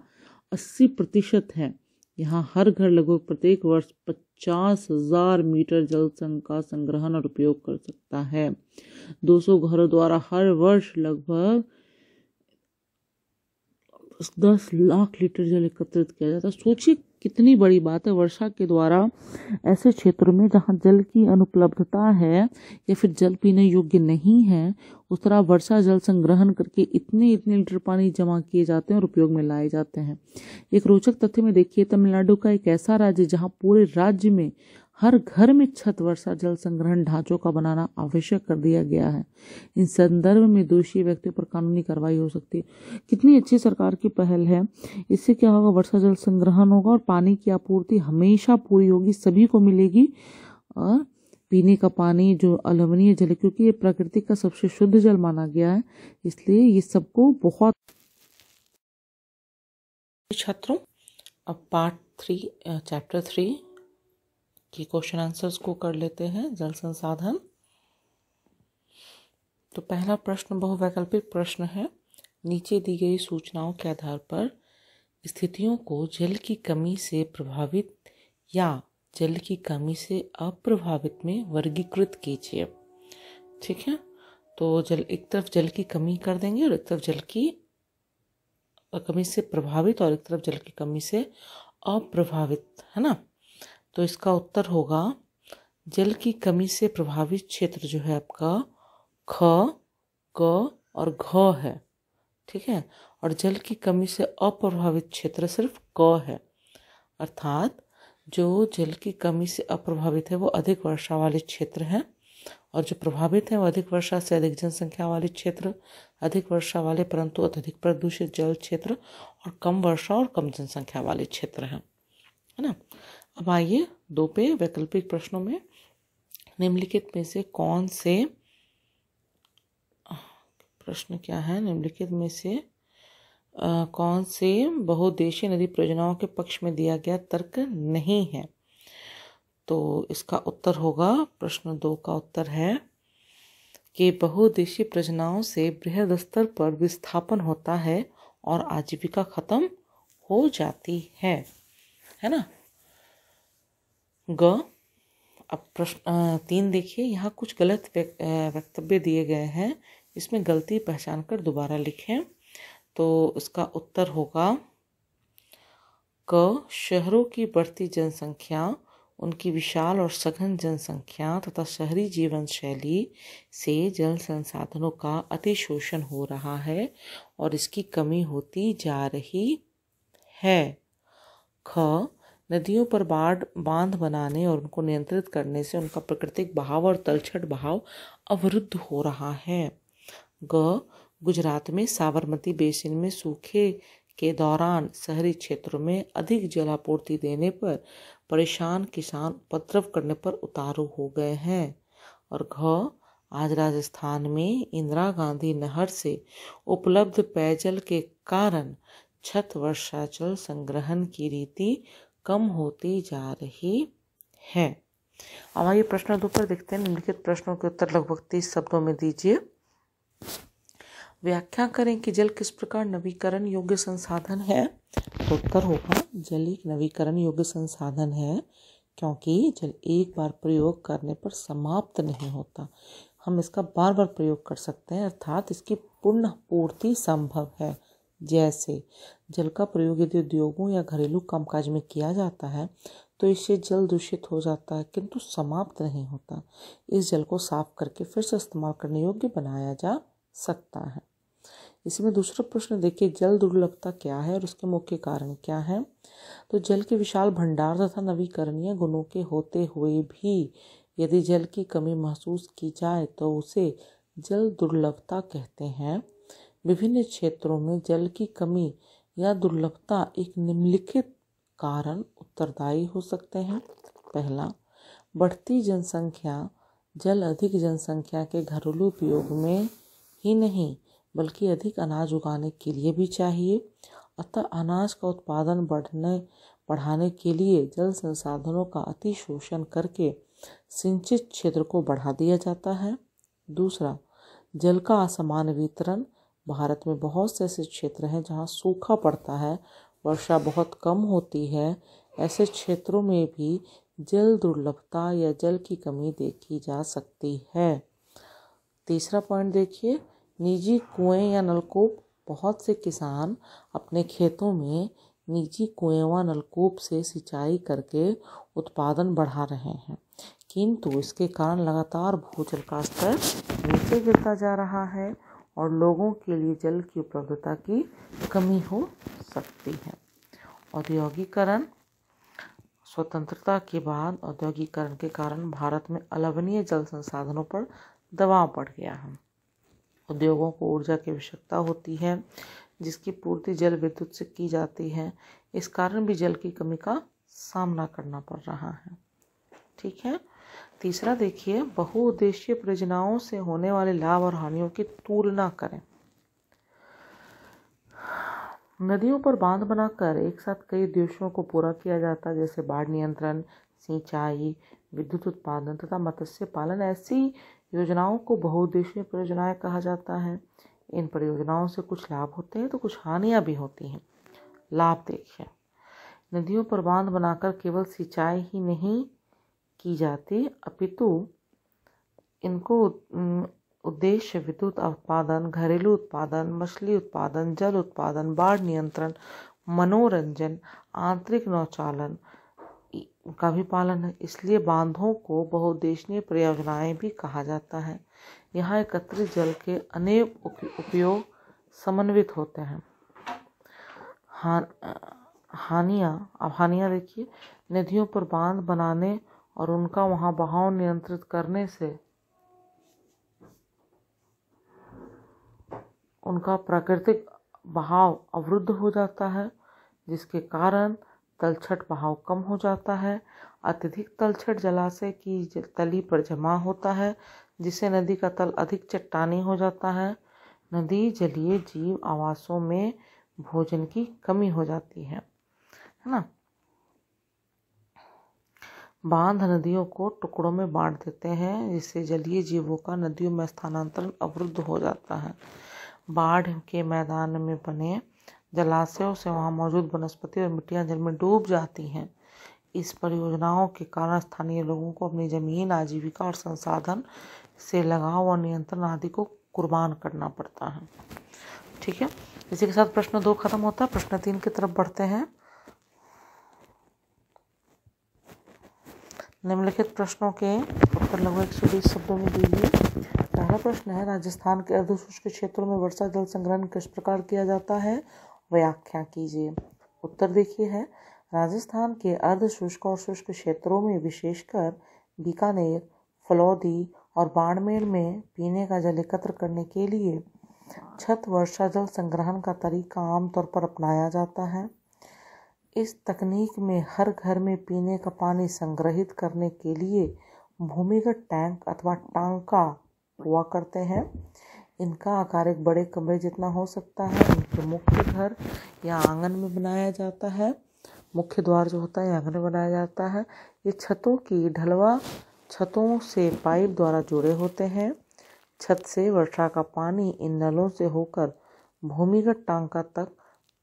80 प्रतिशत है यहाँ हर घर लगभग प्रत्येक वर्ष पचास हजार मीटर जल संघ का संग्रहण और उपयोग कर सकता है 200 घरों द्वारा हर वर्ष लगभग दस लाख लीटर जल एकत्रित किया जाता है सोचिए कितनी बड़ी बात है वर्षा के द्वारा ऐसे क्षेत्र में जहाँ जल की अनुपलब्धता है या फिर जल पीने योग्य नहीं है उस तरह वर्षा जल संग्रहण करके इतने इतने लीटर पानी जमा किए जाते हैं और उपयोग में लाए जाते हैं एक रोचक तथ्य में देखिए तमिलनाडु का एक ऐसा राज्य जहाँ पूरे राज्य में हर घर में छत वर्षा जल संग्रहण ढांचों का बनाना आवश्यक कर दिया गया है इन संदर्भ में दोषी व्यक्तियों पर कानूनी कार्रवाई हो सकती है कितनी अच्छी सरकार की पहल है इससे क्या होगा वर्षा जल संग्रहण होगा और पानी की आपूर्ति हमेशा पूरी होगी सभी को मिलेगी और पीने का पानी जो अलवनीय जल क्योंकि ये प्रकृति का सबसे शुद्ध जल माना गया है इसलिए ये सबको बहुत छात्रों अब पार्ट थ्री चैप्टर थ्री कि क्वेश्चन आंसर्स को कर लेते हैं जल संसाधन तो पहला प्रश्न बहुवैकल्पिक प्रश्न है नीचे दी गई सूचनाओं के आधार पर स्थितियों को जल की कमी से प्रभावित या जल की कमी से अप्रभावित में वर्गीकृत कीजिए ठीक है तो जल एक तरफ जल की कमी कर देंगे और एक तरफ जल की कमी से प्रभावित और एक तरफ जल की कमी से अप्रभावित है ना तो इसका उत्तर होगा जल की कमी से प्रभावित क्षेत्र जो है आपका ख ग और घ है ठीक है और जल की कमी से अप्रभावित क्षेत्र सिर्फ क है अर्थात जो जल की कमी से अप्रभावित है वो अधिक वर्षा वाले क्षेत्र हैं और जो प्रभावित हैं वो अधिक वर्षा से अधिक जनसंख्या वाले क्षेत्र अधिक वर्षा वाले परंतु अत्यधिक प्रदूषित जल क्षेत्र और कम वर्षा और कम जनसंख्या वाले क्षेत्र हैं है ना अब आइए दो पे वैकल्पिक प्रश्नों में निम्नलिखित में से कौन से प्रश्न क्या है निम्नलिखित में से आ, कौन से बहुद्देशीय नदी परियोजनाओं के पक्ष में दिया गया तर्क नहीं है तो इसका उत्तर होगा प्रश्न दो का उत्तर है कि बहुद्देशीय परियोजनाओं से बृहद स्तर पर विस्थापन होता है और आजीविका खत्म हो जाती है है ना ग अब प्रश्न तीन देखिए यहाँ कुछ गलत वक्तव्य दिए गए हैं इसमें गलती पहचान कर दोबारा लिखें तो इसका उत्तर होगा क शहरों की बढ़ती जनसंख्या उनकी विशाल और सघन जनसंख्या तथा शहरी जीवन शैली से जल संसाधनों का अति शोषण हो रहा है और इसकी कमी होती जा रही है ख नदियों पर बाढ़ बांध बनाने और उनको नियंत्रित करने से उनका प्राकृतिक बहाव और तलछट बहाव अवरुद्ध हो रहा है ग गुजरात में साबरमती बेसिन में सूखे के दौरान शहरी क्षेत्रों में अधिक जलापूर्ति देने पर परेशान किसान उपद्रव करने पर उतारू हो गए हैं और घ आज राजस्थान में इंदिरा गांधी नहर से उपलब्ध पेयजल के कारण छत वर्षा जल संग्रहण की रीति कम होती जा रही है अब आइए प्रश्न दो पर देखते हैं निम्नलिखित प्रश्नों के उत्तर लगभग तीस शब्दों में दीजिए व्याख्या करें कि जल किस प्रकार नवीकरण योग्य संसाधन है तो उत्तर होगा जल एक नवीकरण योग्य संसाधन है क्योंकि जल एक बार प्रयोग करने पर समाप्त नहीं होता हम इसका बार बार प्रयोग कर सकते हैं अर्थात इसकी पूर्ण पूर्ति संभव है जैसे जल का प्रयोग यदि उद्योगों या घरेलू कामकाज में किया जाता है तो इससे जल दूषित हो जाता है किंतु समाप्त नहीं होता इस जल को साफ करके फिर से इस्तेमाल करने योग्य बनाया जा सकता है इसमें दूसरा प्रश्न देखिए जल दुर्लभता क्या है और उसके मुख्य कारण क्या हैं तो जल के विशाल भंडार तथा नवीकरणीय गुणों के होते हुए भी यदि जल की कमी महसूस की जाए तो उसे जल दुर्लभता कहते हैं विभिन्न क्षेत्रों में जल की कमी या दुर्लभता एक निम्नलिखित कारण उत्तरदायी हो सकते हैं पहला बढ़ती जनसंख्या जल अधिक जनसंख्या के घरेलू उपयोग में ही नहीं बल्कि अधिक अनाज उगाने के लिए भी चाहिए अतः अनाज का उत्पादन बढ़ने बढ़ाने के लिए जल संसाधनों का अति शोषण करके सिंचित क्षेत्र को बढ़ा दिया जाता है दूसरा जल का असमान वितरण भारत में बहुत से ऐसे क्षेत्र हैं जहाँ सूखा पड़ता है वर्षा बहुत कम होती है ऐसे क्षेत्रों में भी जल दुर्लभता या जल की कमी देखी जा सकती है तीसरा पॉइंट देखिए निजी कुएं या नलकूप बहुत से किसान अपने खेतों में निजी कुएं व नलकूप से सिंचाई करके उत्पादन बढ़ा रहे हैं किंतु इसके कारण लगातार भूजल का स्तर नीचे गिरता जा रहा है और लोगों के लिए जल की उपलब्धता की कमी हो सकती है औद्योगिकरण स्वतंत्रता के बाद औद्योगिकरण के कारण भारत में अलवनीय जल संसाधनों पर दबाव पड़ गया है उद्योगों को ऊर्जा की आवश्यकता होती है जिसकी पूर्ति जल विद्युत से की जाती है इस कारण भी जल की कमी का सामना करना पड़ रहा है ठीक है तीसरा देखिए बहुउद्देशीय परियोजनाओं से होने वाले लाभ और हानियों की तुलना करें नदियों पर बांध बनाकर एक साथ कई उद्देश्यों को पूरा किया जाता है जैसे बाढ़ नियंत्रण सिंचाई विद्युत उत्पादन तथा मत्स्य पालन ऐसी योजनाओं को बहुउद्देशीय परियोजनाएं कहा जाता है इन परियोजनाओं से कुछ लाभ होते हैं तो कुछ हानियाँ भी होती हैं लाभ देखिए नदियों पर बांध बनाकर केवल सिंचाई ही नहीं की जाती अपितु इनको उद्देश्य विद्युत उत्पादन घरेलू उत्पादन मछली उत्पादन जल उत्पादन बाढ़ नियंत्रण मनोरंजन आंतरिक नौचालन का भी पालन है इसलिए बांधों को बहुउद्देशीय परियोजनाएं भी कहा जाता है यहाँ एकत्रित जल के अनेक उपयोग समन्वित होते हैं हान अब हानिया देखिए नदियों पर बांध बनाने और उनका वहाँ बहाव नियंत्रित करने से उनका प्राकृतिक बहाव अवरुद्ध हो जाता है जिसके कारण तलछट बहाव कम हो जाता है अत्यधिक तलछट जलाशय की तली पर जमा होता है जिससे नदी का तल अधिक चट्टानी हो जाता है नदी जलीय जीव आवासों में भोजन की कमी हो जाती है है ना बांध नदियों को टुकड़ों में बांट देते हैं जिससे जलीय जीवों का नदियों में स्थानांतरण अवरुद्ध हो जाता है बाढ़ के मैदान में बने जलाशयों से वहाँ मौजूद वनस्पति और मिट्टियाँ जल में डूब जाती हैं इस परियोजनाओं के कारण स्थानीय लोगों को अपनी ज़मीन आजीविका और संसाधन से लगाव और नियंत्रण आदि को कुर्बान करना पड़ता है ठीक है इसी के साथ प्रश्न दो खत्म होता है प्रश्न तीन की तरफ बढ़ते हैं निम्नलिखित प्रश्नों के उत्तर लगभग एक सौ बीस शब्दों में दीजिए पहला प्रश्न है राजस्थान के अर्धशुष्क क्षेत्रों में वर्षा जल संग्रहण किस प्रकार किया जाता है व्याख्या कीजिए उत्तर देखिए है राजस्थान के अर्धशुष्क और शुष्क क्षेत्रों में विशेषकर बीकानेर फलौदी और बाड़मेर में पीने का जल एकत्र करने के लिए छत वर्षा जल संग्रहण का तरीका आमतौर पर अपनाया जाता है इस तकनीक में हर घर में पीने का पानी संग्रहित करने के लिए भूमिगत टैंक अथवा टांका हुआ करते हैं इनका आकार एक बड़े कमरे जितना हो सकता है इनके मुख्य घर या आंगन में बनाया जाता है मुख्य द्वार जो होता है आंगन में बनाया जाता है ये छतों की ढलवा छतों से पाइप द्वारा जुड़े होते हैं छत से वर्षा का पानी इन नलों से होकर भूमिगत टांका तक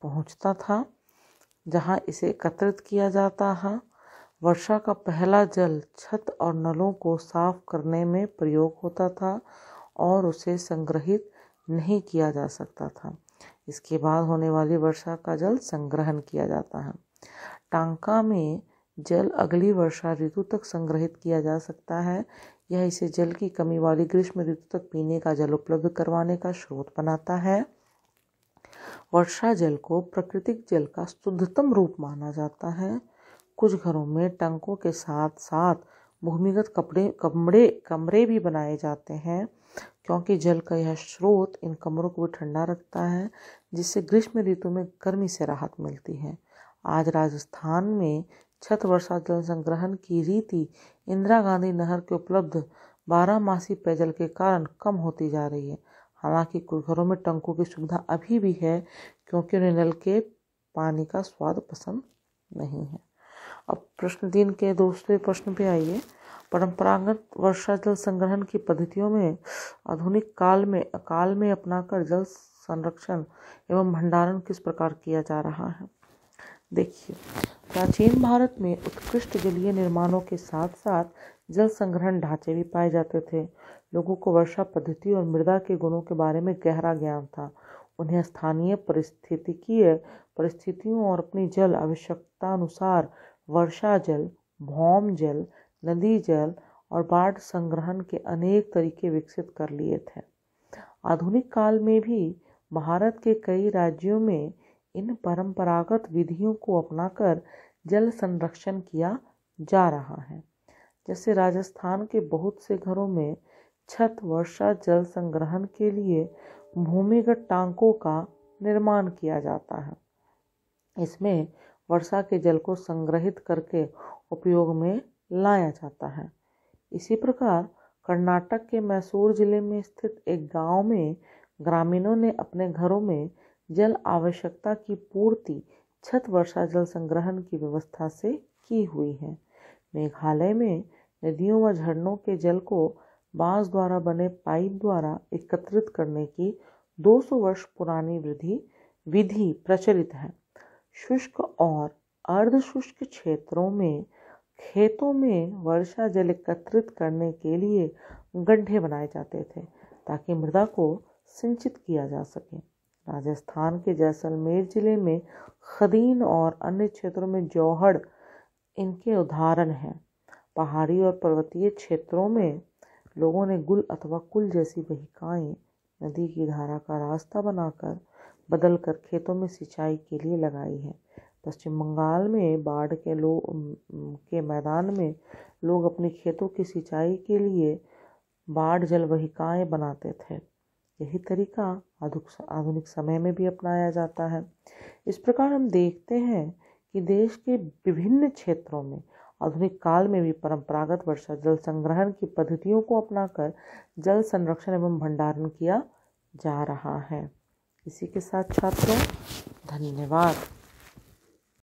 पहुंचता था जहां इसे एकत्रित किया जाता है वर्षा का पहला जल छत और नलों को साफ करने में प्रयोग होता था और उसे संग्रहित नहीं किया जा सकता था इसके बाद होने वाली वर्षा का जल संग्रहण किया जाता है टांका में जल अगली वर्षा ऋतु तक संग्रहित किया जा सकता है यह इसे जल की कमी वाली ग्रीष्म ऋतु तक पीने का जल उपलब्ध करवाने का स्रोत बनाता है वर्षा जल को प्राकृतिक जल का शुद्धतम रूप माना जाता है कुछ घरों में टंकों के साथ साथ भूमिगत कपड़े कमरे कमरे भी बनाए जाते हैं क्योंकि जल का यह स्रोत इन कमरों को भी ठंडा रखता है जिससे ग्रीष्म ऋतु में गर्मी से राहत मिलती है आज राजस्थान में छत वर्षा जल संग्रहण की रीति इंदिरा गांधी नहर के उपलब्ध बारह मासी पेयजल के कारण कम होती जा रही है हालांकि कुछ घरों में टंकों की सुविधा अभी भी है क्योंकि उन्हें नल के पानी का स्वाद पसंद नहीं है अब प्रश्न दिन के दूसरे प्रश्न पे आइए परंपरागत वर्षा जल संग्रहण की पद्धतियों में आधुनिक काल में काल में अपनाकर जल संरक्षण एवं भंडारण किस प्रकार किया जा रहा है देखिए प्राचीन भारत में उत्कृष्ट जलीय निर्माणों के साथ साथ जल संग्रहण ढांचे भी पाए जाते थे लोगों को वर्षा पद्धति और मृदा के गुणों के बारे में गहरा ज्ञान था उन्हें स्थानीय परिस्थितिकीय परिस्थितियों और अपनी जल आवश्यकता अनुसार वर्षा जल भौम जल नदी जल और बाढ़ संग्रहण के अनेक तरीके विकसित कर लिए थे आधुनिक काल में भी भारत के कई राज्यों में इन परंपरागत विधियों को अपनाकर जल संरक्षण किया जा रहा है जैसे राजस्थान के बहुत से घरों में छत वर्षा जल संग्रहण के लिए भूमिगत टांकों का निर्माण किया जाता है इसमें वर्षा के जल को संग्रहित करके उपयोग में लाया जाता है इसी प्रकार कर्नाटक के मैसूर जिले में स्थित एक गांव में ग्रामीणों ने अपने घरों में जल आवश्यकता की पूर्ति छत वर्षा जल संग्रहण की व्यवस्था से की हुई है मेघालय में नदियों व झरनों के जल को बांस द्वारा बने पाइप द्वारा एकत्रित करने की 200 वर्ष पुरानी विधि विधि प्रचलित है शुष्क और अर्धशुष्क क्षेत्रों में खेतों में वर्षा जल एकत्रित करने के लिए गड्ढे बनाए जाते थे ताकि मृदा को सिंचित किया जा सके राजस्थान के जैसलमेर जिले में खदीन और अन्य क्षेत्रों में जौहड़ इनके उदाहरण हैं पहाड़ी और पर्वतीय क्षेत्रों में लोगों ने गुल अथवा कुल जैसी बहिकाएँ नदी की धारा का रास्ता बनाकर बदल कर खेतों में सिंचाई के लिए लगाई है पश्चिम बंगाल में बाढ़ के लोग के मैदान में लोग अपने खेतों की सिंचाई के लिए बाढ़ जल वहिकाएँ बनाते थे यही तरीका आधुनिक समय में भी अपनाया जाता है इस प्रकार हम देखते हैं कि देश के विभिन्न क्षेत्रों में आधुनिक काल में भी परंपरागत वर्षा जल संग्रहण की पद्धतियों को अपनाकर जल संरक्षण एवं भंडारण किया जा रहा है इसी के साथ छात्रों धन्यवाद